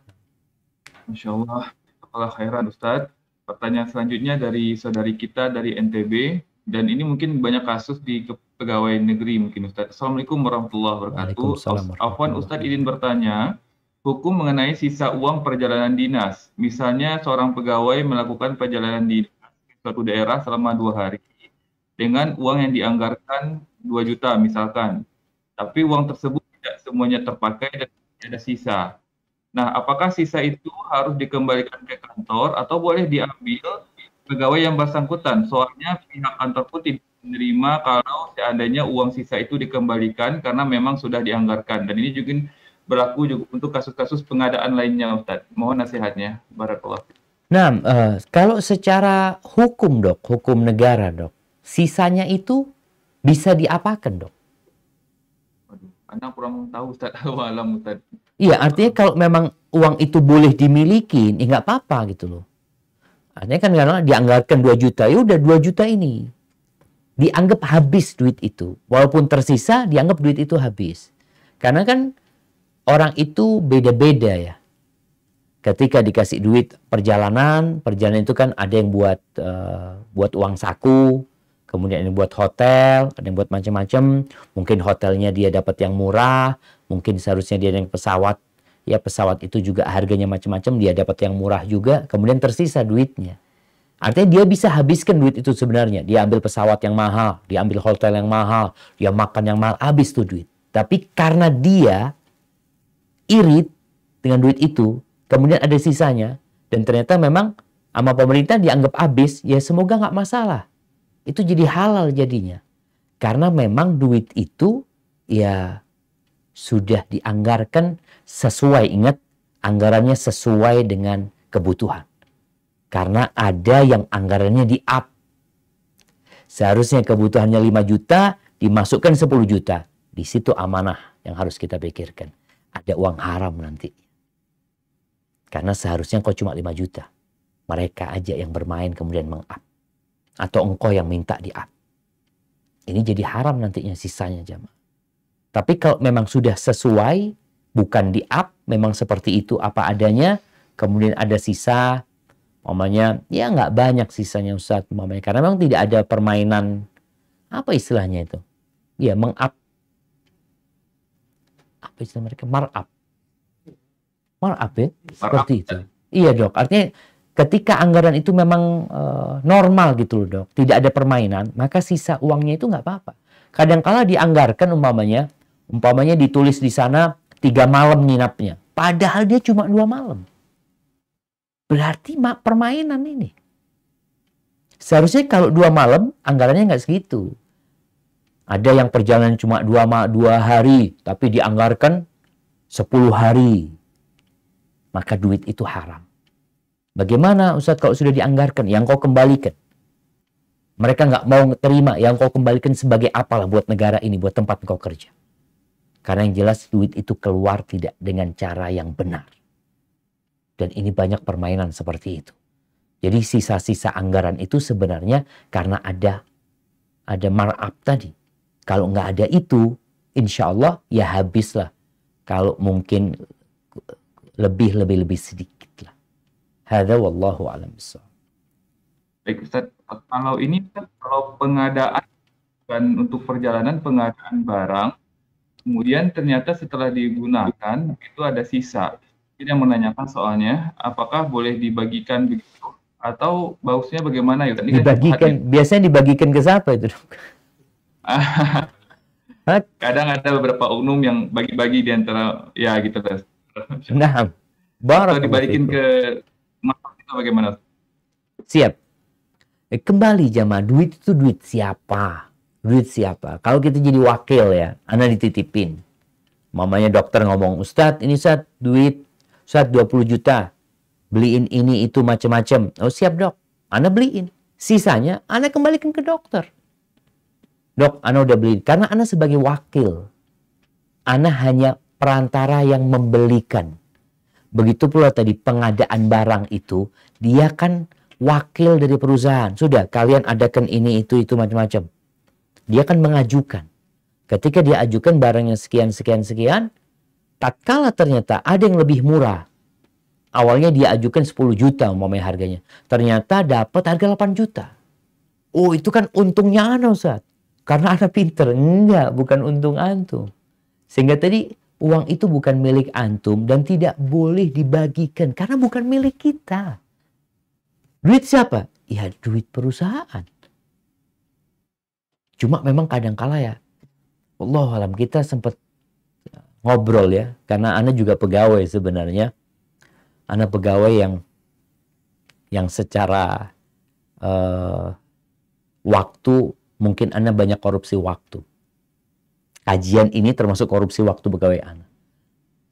S2: Masyaallah, Allah. khairan Ustaz. Pertanyaan selanjutnya dari saudari kita dari NTB. Dan ini mungkin banyak kasus di pegawai negeri mungkin Ustaz. Assalamualaikum warahmatullahi wabarakatuh. Afwan Ustaz izin bertanya. Hukum mengenai sisa uang perjalanan dinas. Misalnya seorang pegawai melakukan perjalanan di suatu daerah selama dua hari dengan uang yang dianggarkan 2 juta misalkan tapi uang tersebut tidak semuanya terpakai dan ada sisa. Nah, apakah sisa itu harus dikembalikan ke kantor atau boleh diambil pegawai yang bersangkutan? Soalnya pihak kantor pun tidak menerima kalau seandainya uang sisa itu dikembalikan karena memang sudah dianggarkan. Dan ini juga berlaku juga untuk kasus-kasus pengadaan lainnya, Ustaz. Mohon nasihatnya, Barakallah.
S1: Nah, uh, kalau secara hukum dok, hukum negara dok, sisanya itu bisa diapakan dok?
S2: Anda kurang tahu Ustaz. Alam Ustaz.
S1: Iya, artinya kalau memang uang itu boleh dimiliki, ya nggak apa-apa gitu loh. Artinya kan karena dianggarkan 2 juta, ya udah 2 juta ini. Dianggap habis duit itu. Walaupun tersisa, dianggap duit itu habis. Karena kan orang itu beda-beda ya. Ketika dikasih duit perjalanan, perjalanan itu kan ada yang buat uh, buat uang saku, kemudian ini buat hotel, ada yang buat macam-macam. Mungkin hotelnya dia dapat yang murah, mungkin seharusnya dia ada yang pesawat. Ya pesawat itu juga harganya macam-macam, dia dapat yang murah juga, kemudian tersisa duitnya. Artinya dia bisa habiskan duit itu sebenarnya. Dia ambil pesawat yang mahal, dia ambil hotel yang mahal, dia makan yang mahal, habis tuh duit. Tapi karena dia irit dengan duit itu, kemudian ada sisanya, dan ternyata memang sama pemerintah dianggap habis, ya semoga nggak masalah itu jadi halal jadinya. Karena memang duit itu ya sudah dianggarkan sesuai ingat anggarannya sesuai dengan kebutuhan. Karena ada yang anggarannya di up. Seharusnya kebutuhannya 5 juta dimasukkan 10 juta. Di situ amanah yang harus kita pikirkan. Ada uang haram nanti. Karena seharusnya kau cuma 5 juta. Mereka aja yang bermain kemudian meng atau engkau yang minta di up. Ini jadi haram nantinya sisanya jamaah. Tapi kalau memang sudah sesuai, bukan di up, memang seperti itu apa adanya, kemudian ada sisa, mamanya ya nggak banyak sisanya Ustaz, mamanya. karena memang tidak ada permainan apa istilahnya itu? Ya mengap apa istilah mereka marap up ya seperti itu. Ya. Iya dok, artinya ketika anggaran itu memang e, normal gitu loh dok, tidak ada permainan, maka sisa uangnya itu nggak apa-apa. Kadangkala dianggarkan umpamanya, umpamanya ditulis di sana tiga malam nginapnya, padahal dia cuma dua malam. Berarti mak permainan ini. Seharusnya kalau dua malam anggarannya nggak segitu. Ada yang perjalanan cuma dua, dua hari, tapi dianggarkan sepuluh hari. Maka duit itu haram. Bagaimana Ustadz kalau sudah dianggarkan, yang kau kembalikan? Mereka nggak mau terima yang kau kembalikan sebagai apalah buat negara ini, buat tempat kau kerja. Karena yang jelas duit itu keluar tidak dengan cara yang benar. Dan ini banyak permainan seperti itu. Jadi sisa-sisa anggaran itu sebenarnya karena ada ada markup tadi. Kalau nggak ada itu, insya Allah ya habislah. Kalau mungkin lebih-lebih-lebih sedikit. Hada wallahu alam bisa.
S2: Baik Ustaz, kalau ini kalau pengadaan dan untuk perjalanan pengadaan barang, kemudian ternyata setelah digunakan itu ada sisa. yang menanyakan soalnya, apakah boleh dibagikan begitu atau bagusnya bagaimana ya? Tadi kan dibagikan, kan,
S1: biasanya dibagikan ke siapa itu?
S2: Kadang ada beberapa umum yang bagi-bagi di antara ya gitu Nah, barang atau dibalikin ke itu bagaimana?
S1: Siap. Eh, kembali jamaah, duit itu duit siapa? Duit siapa? Kalau kita jadi wakil ya, Anda dititipin. Mamanya dokter ngomong, Ustadz ini saat duit, Ustadz 20 juta. Beliin ini itu macam-macam. Oh siap dok, Anda beliin. Sisanya Anda kembalikan ke dokter. Dok, Anda udah beliin. Karena Anda sebagai wakil. Anda hanya perantara yang membelikan. Begitu pula tadi pengadaan barang itu, dia kan wakil dari perusahaan. Sudah, kalian adakan ini, itu, itu, macam-macam. Dia kan mengajukan. Ketika dia ajukan barangnya sekian, sekian, sekian, tak tatkala ternyata ada yang lebih murah. Awalnya dia ajukan 10 juta umpamanya harganya. Ternyata dapat harga 8 juta. Oh itu kan untungnya Ana Ustaz. Karena Ana pinter. Enggak, bukan untung Antum. Sehingga tadi uang itu bukan milik antum dan tidak boleh dibagikan karena bukan milik kita. Duit siapa? Ya duit perusahaan. Cuma memang kadang kala ya, Allah alam kita sempat eh, ngobrol ya, karena anda juga pegawai sebenarnya. Anda pegawai yang yang secara uh, waktu mungkin anda banyak korupsi waktu kajian ini termasuk korupsi waktu pegawai Ana.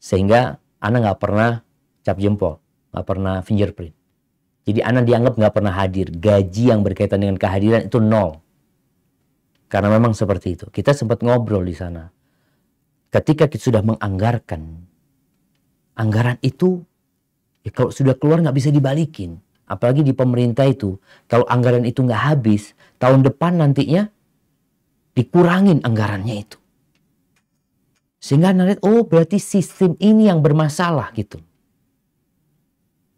S1: Sehingga Ana nggak pernah cap jempol, nggak pernah fingerprint. Jadi Ana dianggap nggak pernah hadir. Gaji yang berkaitan dengan kehadiran itu nol. Karena memang seperti itu. Kita sempat ngobrol di sana. Ketika kita sudah menganggarkan, anggaran itu ya kalau sudah keluar nggak bisa dibalikin. Apalagi di pemerintah itu, kalau anggaran itu nggak habis, tahun depan nantinya dikurangin anggarannya itu. Sehingga Anda lihat, oh berarti sistem ini yang bermasalah gitu.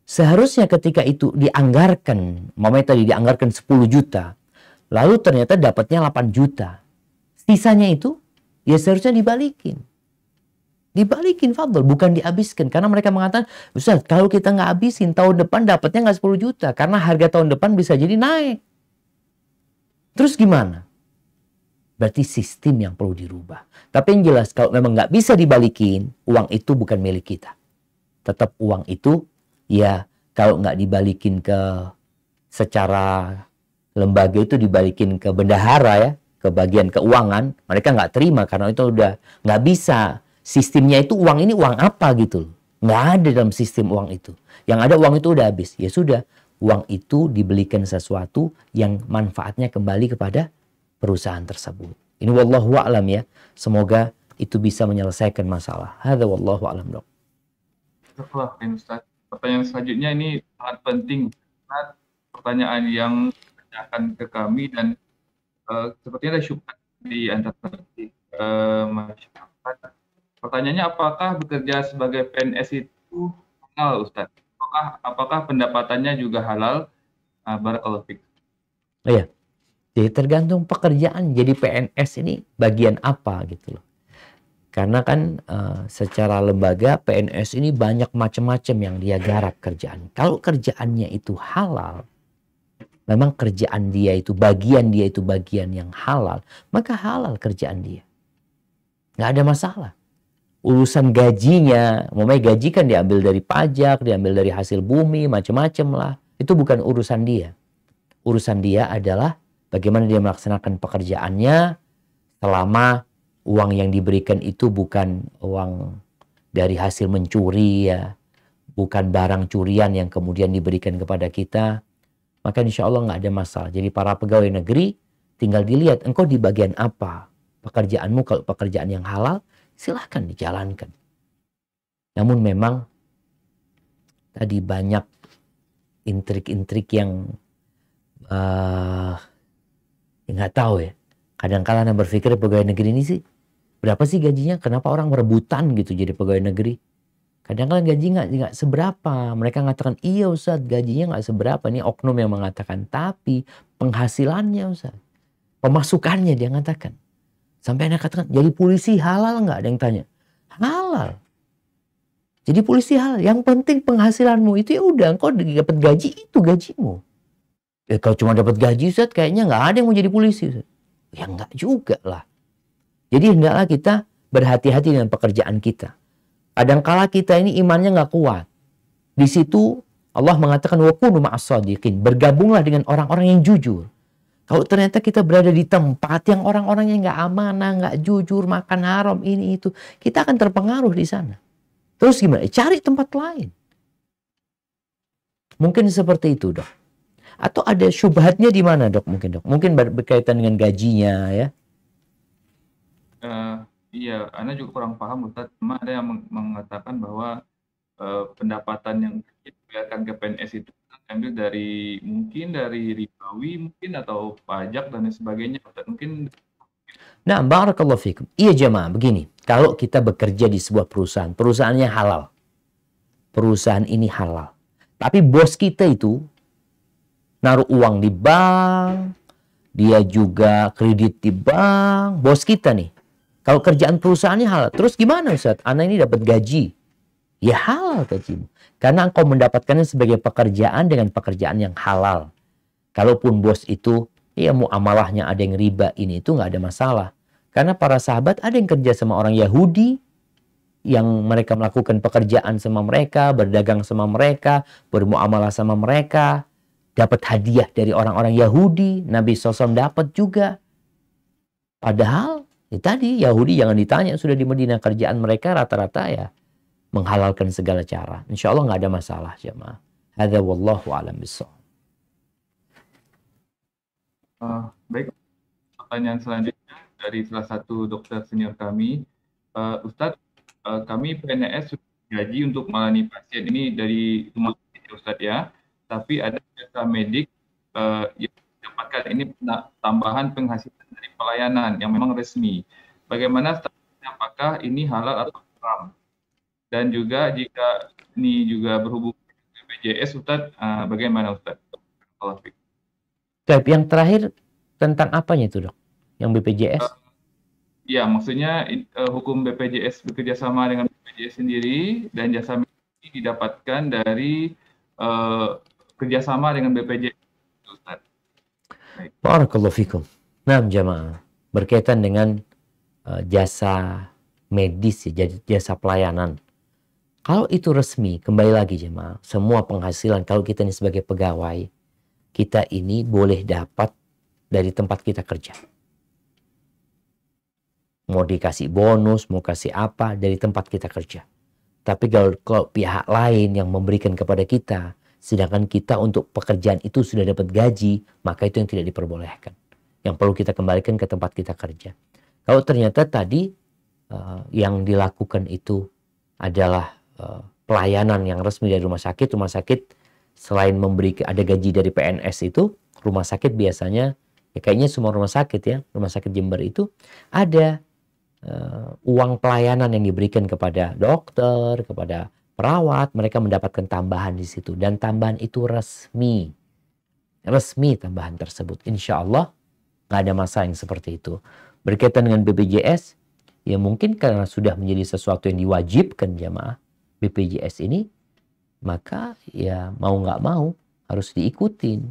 S1: Seharusnya ketika itu dianggarkan, mamanya tadi dianggarkan 10 juta, lalu ternyata dapatnya 8 juta. Sisanya itu ya seharusnya dibalikin. Dibalikin Fadl, bukan dihabiskan. Karena mereka mengatakan, Ustaz kalau kita nggak habisin tahun depan dapatnya nggak 10 juta. Karena harga tahun depan bisa jadi naik. Terus gimana? Berarti sistem yang perlu dirubah. Tapi yang jelas kalau memang nggak bisa dibalikin, uang itu bukan milik kita. Tetap uang itu ya kalau nggak dibalikin ke secara lembaga itu dibalikin ke bendahara ya, ke bagian keuangan, mereka nggak terima karena itu udah nggak bisa. Sistemnya itu uang ini uang apa gitu Nggak ada dalam sistem uang itu. Yang ada uang itu udah habis. Ya sudah, uang itu dibelikan sesuatu yang manfaatnya kembali kepada perusahaan tersebut. Ini wallahu a'lam ya. Semoga itu bisa menyelesaikan masalah. Hadza wallahu a'lam, Dok.
S2: Pertanyaan selanjutnya ini sangat penting. Pertanyaan yang akan ke kami dan uh, sepertinya ada syubhat di antara uh, masyarakat. Pertanyaannya apakah bekerja sebagai PNS itu halal, Ustaz? Apakah apakah pendapatannya juga halal? Uh, Barakallahu
S1: Oh, iya. Jadi tergantung pekerjaan jadi PNS ini bagian apa gitu loh. Karena kan uh, secara lembaga PNS ini banyak macam-macam yang dia garap kerjaan. Kalau kerjaannya itu halal, memang kerjaan dia itu bagian dia itu bagian yang halal, maka halal kerjaan dia. Gak ada masalah. Urusan gajinya, memang gaji kan diambil dari pajak, diambil dari hasil bumi, macam-macam lah. Itu bukan urusan dia. Urusan dia adalah bagaimana dia melaksanakan pekerjaannya selama uang yang diberikan itu bukan uang dari hasil mencuri ya, bukan barang curian yang kemudian diberikan kepada kita, maka insya Allah nggak ada masalah. Jadi para pegawai negeri tinggal dilihat engkau di bagian apa pekerjaanmu kalau pekerjaan yang halal silahkan dijalankan. Namun memang tadi banyak intrik-intrik yang uh, Ya nggak tahu ya. Kadang-kala anda berpikir pegawai negeri ini sih berapa sih gajinya? Kenapa orang merebutan gitu jadi pegawai negeri? kadang kala gaji nggak nggak seberapa. Mereka mengatakan iya Ustaz gajinya nggak seberapa. Ini oknum yang mengatakan tapi penghasilannya Ustaz. Pemasukannya dia mengatakan. Sampai anak katakan jadi polisi halal nggak? Ada yang tanya. Halal. Jadi polisi halal. Yang penting penghasilanmu itu ya udah engkau dapat gaji itu gajimu. Ya, kalau cuma dapat gaji Ustaz, kayaknya nggak ada yang mau jadi polisi Ustaz. Ya nggak juga lah. Jadi hendaklah kita berhati-hati dengan pekerjaan kita. Kadangkala kita ini imannya nggak kuat. Di situ Allah mengatakan wakunu ma'asadiqin. Bergabunglah dengan orang-orang yang jujur. Kalau ternyata kita berada di tempat yang orang-orangnya nggak amanah, nggak jujur, makan haram ini itu, kita akan terpengaruh di sana. Terus gimana? Cari tempat lain. Mungkin seperti itu dong atau ada syubhatnya di mana dok mungkin dok mungkin berkaitan dengan gajinya ya
S2: uh, iya anda juga kurang paham Ustaz cuma ada yang meng mengatakan bahwa uh, pendapatan yang dibayarkan ke PNS itu ambil dari mungkin dari ribawi mungkin atau pajak dan sebagainya Ustaz. mungkin
S1: Nah, barakallahu fikum. Iya jemaah, begini. Kalau kita bekerja di sebuah perusahaan, perusahaannya halal. Perusahaan ini halal. Tapi bos kita itu naruh uang di bank, dia juga kredit di bank, bos kita nih. Kalau kerjaan perusahaannya halal, terus gimana Ustaz? Anak ini dapat gaji. Ya halal gajimu. Karena engkau mendapatkannya sebagai pekerjaan dengan pekerjaan yang halal. Kalaupun bos itu, ya muamalahnya ada yang riba ini itu nggak ada masalah. Karena para sahabat ada yang kerja sama orang Yahudi, yang mereka melakukan pekerjaan sama mereka, berdagang sama mereka, bermuamalah sama mereka, dapat hadiah dari orang-orang Yahudi, Nabi Sosom dapat juga. Padahal ya tadi Yahudi jangan ditanya sudah di Medina kerjaan mereka rata-rata ya menghalalkan segala cara. Insya Allah nggak ada masalah jemaah. Ada wallahu alam
S3: Uh,
S2: baik, pertanyaan selanjutnya dari salah satu dokter senior kami, uh, Ustadz, uh, kami PNS gaji untuk melayani pasien ini dari rumah sakit ya, Ustadz ya, tapi ada tenaga medik uh, yang dapatkan ini tambahan penghasilan dari pelayanan yang memang resmi. Bagaimana apakah ini halal atau haram? Dan juga jika ini juga berhubungan dengan BPJS, Ustaz, uh, bagaimana Ustaz?
S1: Baik, yang terakhir tentang apanya itu dok? Yang BPJS? Uh,
S2: eh, ya, maksudnya uh, hukum BPJS bekerjasama dengan BPJS sendiri dan jasa ini didapatkan dari uh, kerjasama dengan BPJS.
S1: Barakallahu fikum. Nah jemaah berkaitan dengan uh, jasa medis, ya, jasa pelayanan. Kalau itu resmi, kembali lagi jemaah, semua penghasilan kalau kita ini sebagai pegawai, kita ini boleh dapat dari tempat kita kerja. Mau dikasih bonus, mau kasih apa dari tempat kita kerja. Tapi kalau, kalau pihak lain yang memberikan kepada kita sedangkan kita untuk pekerjaan itu sudah dapat gaji, maka itu yang tidak diperbolehkan. Yang perlu kita kembalikan ke tempat kita kerja. Kalau ternyata tadi uh, yang dilakukan itu adalah uh, pelayanan yang resmi dari rumah sakit, rumah sakit selain memberi ada gaji dari PNS itu, rumah sakit biasanya ya kayaknya semua rumah sakit ya, rumah sakit Jember itu ada uh, uang pelayanan yang diberikan kepada dokter, kepada perawat, mereka mendapatkan tambahan di situ. Dan tambahan itu resmi. Resmi tambahan tersebut. Insya Allah nggak ada masa yang seperti itu. Berkaitan dengan BPJS, ya mungkin karena sudah menjadi sesuatu yang diwajibkan jamaah BPJS ini, maka ya mau nggak mau harus diikutin.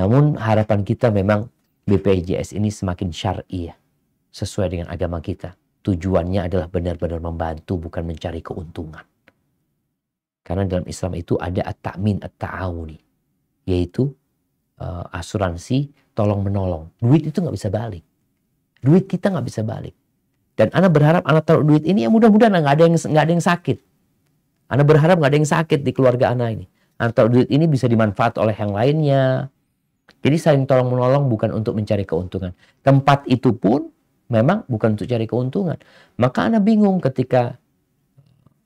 S1: Namun harapan kita memang BPJS ini semakin syariah ya, sesuai dengan agama kita tujuannya adalah benar-benar membantu bukan mencari keuntungan. Karena dalam Islam itu ada at-ta'min at-ta'awuni. Yaitu uh, asuransi tolong menolong. Duit itu nggak bisa balik. Duit kita nggak bisa balik. Dan anak berharap anak taruh duit ini ya mudah-mudahan nggak ada yang nggak ada yang sakit. Anak berharap nggak ada yang sakit di keluarga anak ini. Anak taruh duit ini bisa dimanfaat oleh yang lainnya. Jadi saling tolong menolong bukan untuk mencari keuntungan. Tempat itu pun Memang bukan untuk cari keuntungan. Maka Anda bingung ketika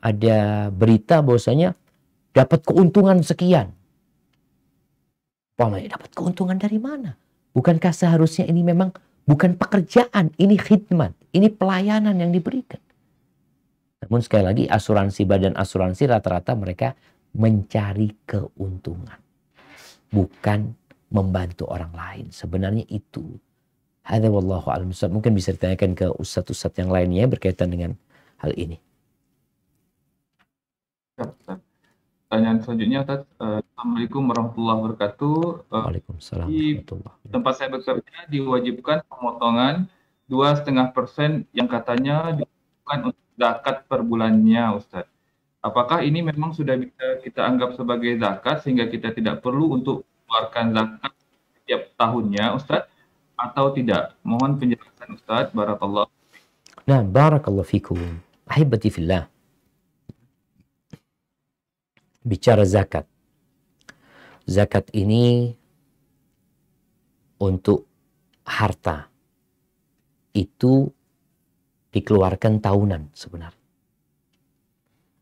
S1: ada berita bahwasanya dapat keuntungan sekian. Pamannya dapat keuntungan dari mana? Bukankah seharusnya ini memang bukan pekerjaan, ini khidmat, ini pelayanan yang diberikan. Namun sekali lagi asuransi badan asuransi rata-rata mereka mencari keuntungan. Bukan membantu orang lain. Sebenarnya itu Hadza wallahu alam. Mungkin bisa ditanyakan ke ustaz-ustaz yang lainnya berkaitan dengan hal ini. Ya,
S2: Pertanyaan selanjutnya, Ustaz. Eh, Assalamualaikum warahmatullahi wabarakatuh. Eh, Waalaikumsalam di tempat saya bekerja diwajibkan pemotongan dua setengah persen yang katanya diwajibkan untuk zakat per bulannya, Ustaz. Apakah ini memang sudah bisa kita anggap sebagai zakat sehingga kita tidak perlu untuk mengeluarkan zakat setiap tahunnya, Ustadz? atau tidak? Mohon penjelasan Ustaz. Barakallah.
S1: Nah, barakallah fikum. Ahibati fillah. Bicara zakat. Zakat ini untuk harta itu dikeluarkan tahunan sebenarnya.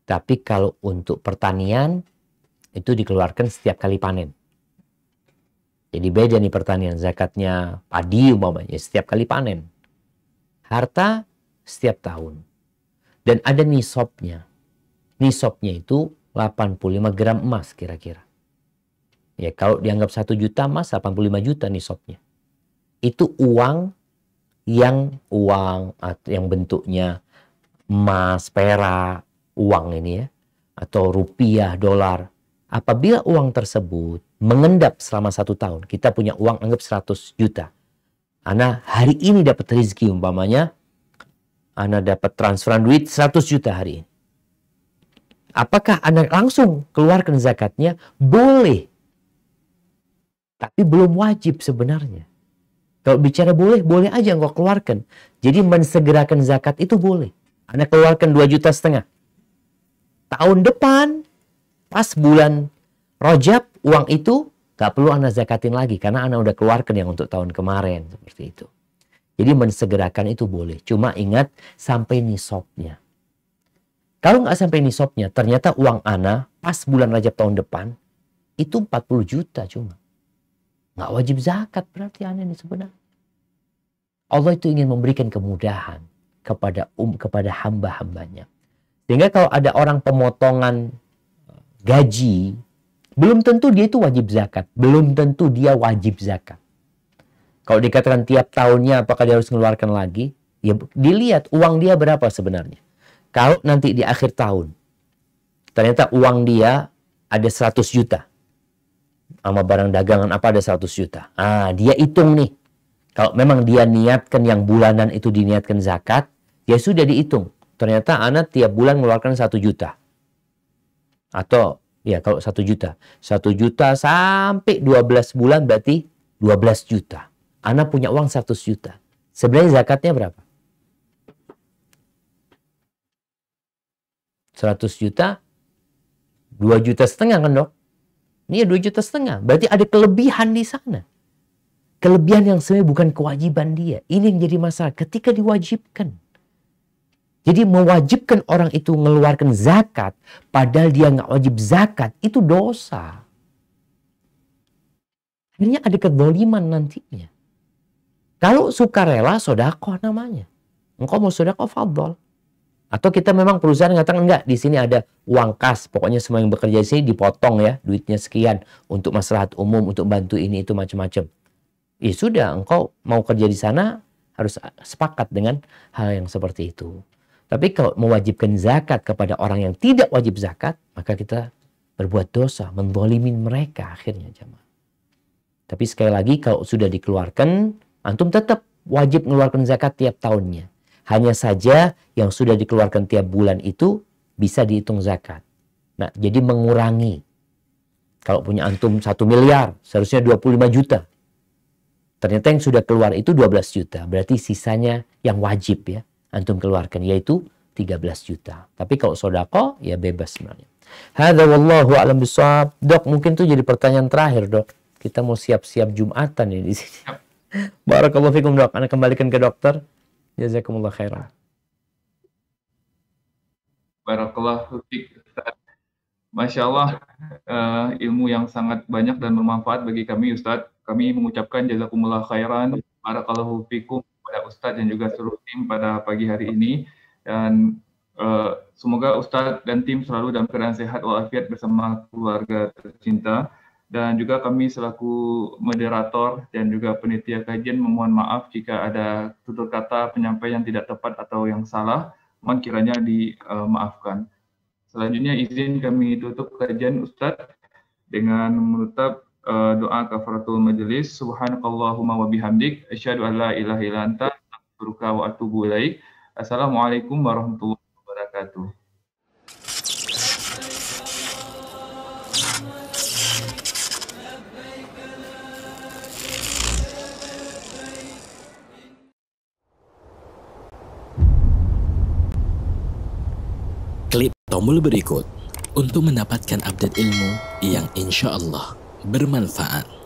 S1: Tapi kalau untuk pertanian itu dikeluarkan setiap kali panen. Jadi beda nih pertanian zakatnya padi umpamanya setiap kali panen. Harta setiap tahun. Dan ada nisopnya. Nisopnya itu 85 gram emas kira-kira. Ya kalau dianggap 1 juta emas 85 juta nisopnya. Itu uang yang uang yang bentuknya emas, perak, uang ini ya atau rupiah, dolar. Apabila uang tersebut mengendap selama satu tahun. Kita punya uang anggap 100 juta. Ana hari ini dapat rezeki umpamanya. Ana dapat transferan duit 100 juta hari ini. Apakah Ana langsung keluarkan zakatnya? Boleh. Tapi belum wajib sebenarnya. Kalau bicara boleh, boleh aja engkau keluarkan. Jadi mensegerakan zakat itu boleh. Anda keluarkan 2 juta setengah. Tahun depan, pas bulan Rojab, uang itu gak perlu Anda zakatin lagi karena Anda udah keluarkan yang untuk tahun kemarin seperti itu. Jadi mensegerakan itu boleh. Cuma ingat sampai nisopnya. Kalau nggak sampai nisopnya, ternyata uang Ana pas bulan Rajab tahun depan itu 40 juta cuma. Nggak wajib zakat berarti Ana ini sebenarnya. Allah itu ingin memberikan kemudahan kepada um kepada hamba-hambanya. Sehingga kalau ada orang pemotongan gaji belum tentu dia itu wajib zakat. Belum tentu dia wajib zakat. Kalau dikatakan tiap tahunnya apakah dia harus mengeluarkan lagi? Ya dilihat uang dia berapa sebenarnya. Kalau nanti di akhir tahun ternyata uang dia ada 100 juta. Sama barang dagangan apa ada 100 juta. Ah, dia hitung nih. Kalau memang dia niatkan yang bulanan itu diniatkan zakat, ya sudah dihitung. Ternyata anak tiap bulan mengeluarkan 1 juta. Atau Ya, kalau satu juta. satu juta sampai 12 bulan berarti 12 juta. Anak punya uang 100 juta. Sebenarnya zakatnya berapa? 100 juta, 2 juta setengah kan dok? ya 2 juta setengah. Berarti ada kelebihan di sana. Kelebihan yang sebenarnya bukan kewajiban dia. Ini yang jadi masalah ketika diwajibkan. Jadi mewajibkan orang itu mengeluarkan zakat padahal dia nggak wajib zakat itu dosa. Akhirnya ada kedoliman nantinya. Kalau sukarela sodako namanya. Engkau mau sodako fadol. Atau kita memang perusahaan mengatakan enggak di sini ada uang kas. Pokoknya semua yang bekerja di sini dipotong ya duitnya sekian untuk masalah umum untuk bantu ini itu macam-macam. Ya sudah engkau mau kerja di sana harus sepakat dengan hal yang seperti itu. Tapi kalau mewajibkan zakat kepada orang yang tidak wajib zakat, maka kita berbuat dosa, mendolimin mereka akhirnya jamaah. Tapi sekali lagi kalau sudah dikeluarkan, antum tetap wajib mengeluarkan zakat tiap tahunnya. Hanya saja yang sudah dikeluarkan tiap bulan itu bisa dihitung zakat. Nah, jadi mengurangi. Kalau punya antum 1 miliar, seharusnya 25 juta. Ternyata yang sudah keluar itu 12 juta. Berarti sisanya yang wajib ya antum keluarkan yaitu 13 juta. Tapi kalau sodako ya bebas sebenarnya. Hada wallahu alam bisawab. Dok, mungkin tuh jadi pertanyaan terakhir, Dok. Kita mau siap-siap Jumatan ini. di sini. Barakallahu fikum, Dok. Anda kembalikan ke dokter. Jazakumullah khairan.
S2: Barakallahu fikum. Masya Allah, uh, ilmu yang sangat banyak dan bermanfaat bagi kami, Ustadz. Kami mengucapkan jazakumullah khairan, barakallahu fikum, kepada Ustadz dan juga seluruh tim pada pagi hari ini dan uh, semoga Ustadz dan tim selalu dalam keadaan sehat walafiat bersama keluarga tercinta dan juga kami selaku moderator dan juga penitia kajian memohon maaf jika ada tutur kata penyampaian yang tidak tepat atau yang salah mohon kiranya dimaafkan. Eh, uh, Selanjutnya izin kami tutup kajian Ustadz dengan menutup uh, doa kafaratul majelis. Subhanakallahumma wa bihamdik asyhadu an la ilaha illa anta astaghfiruka wa atubu ilaik. Assalamualaikum warahmatullahi wabarakatuh.
S1: Klik tombol berikut untuk mendapatkan update ilmu yang insya Allah bermanfaat.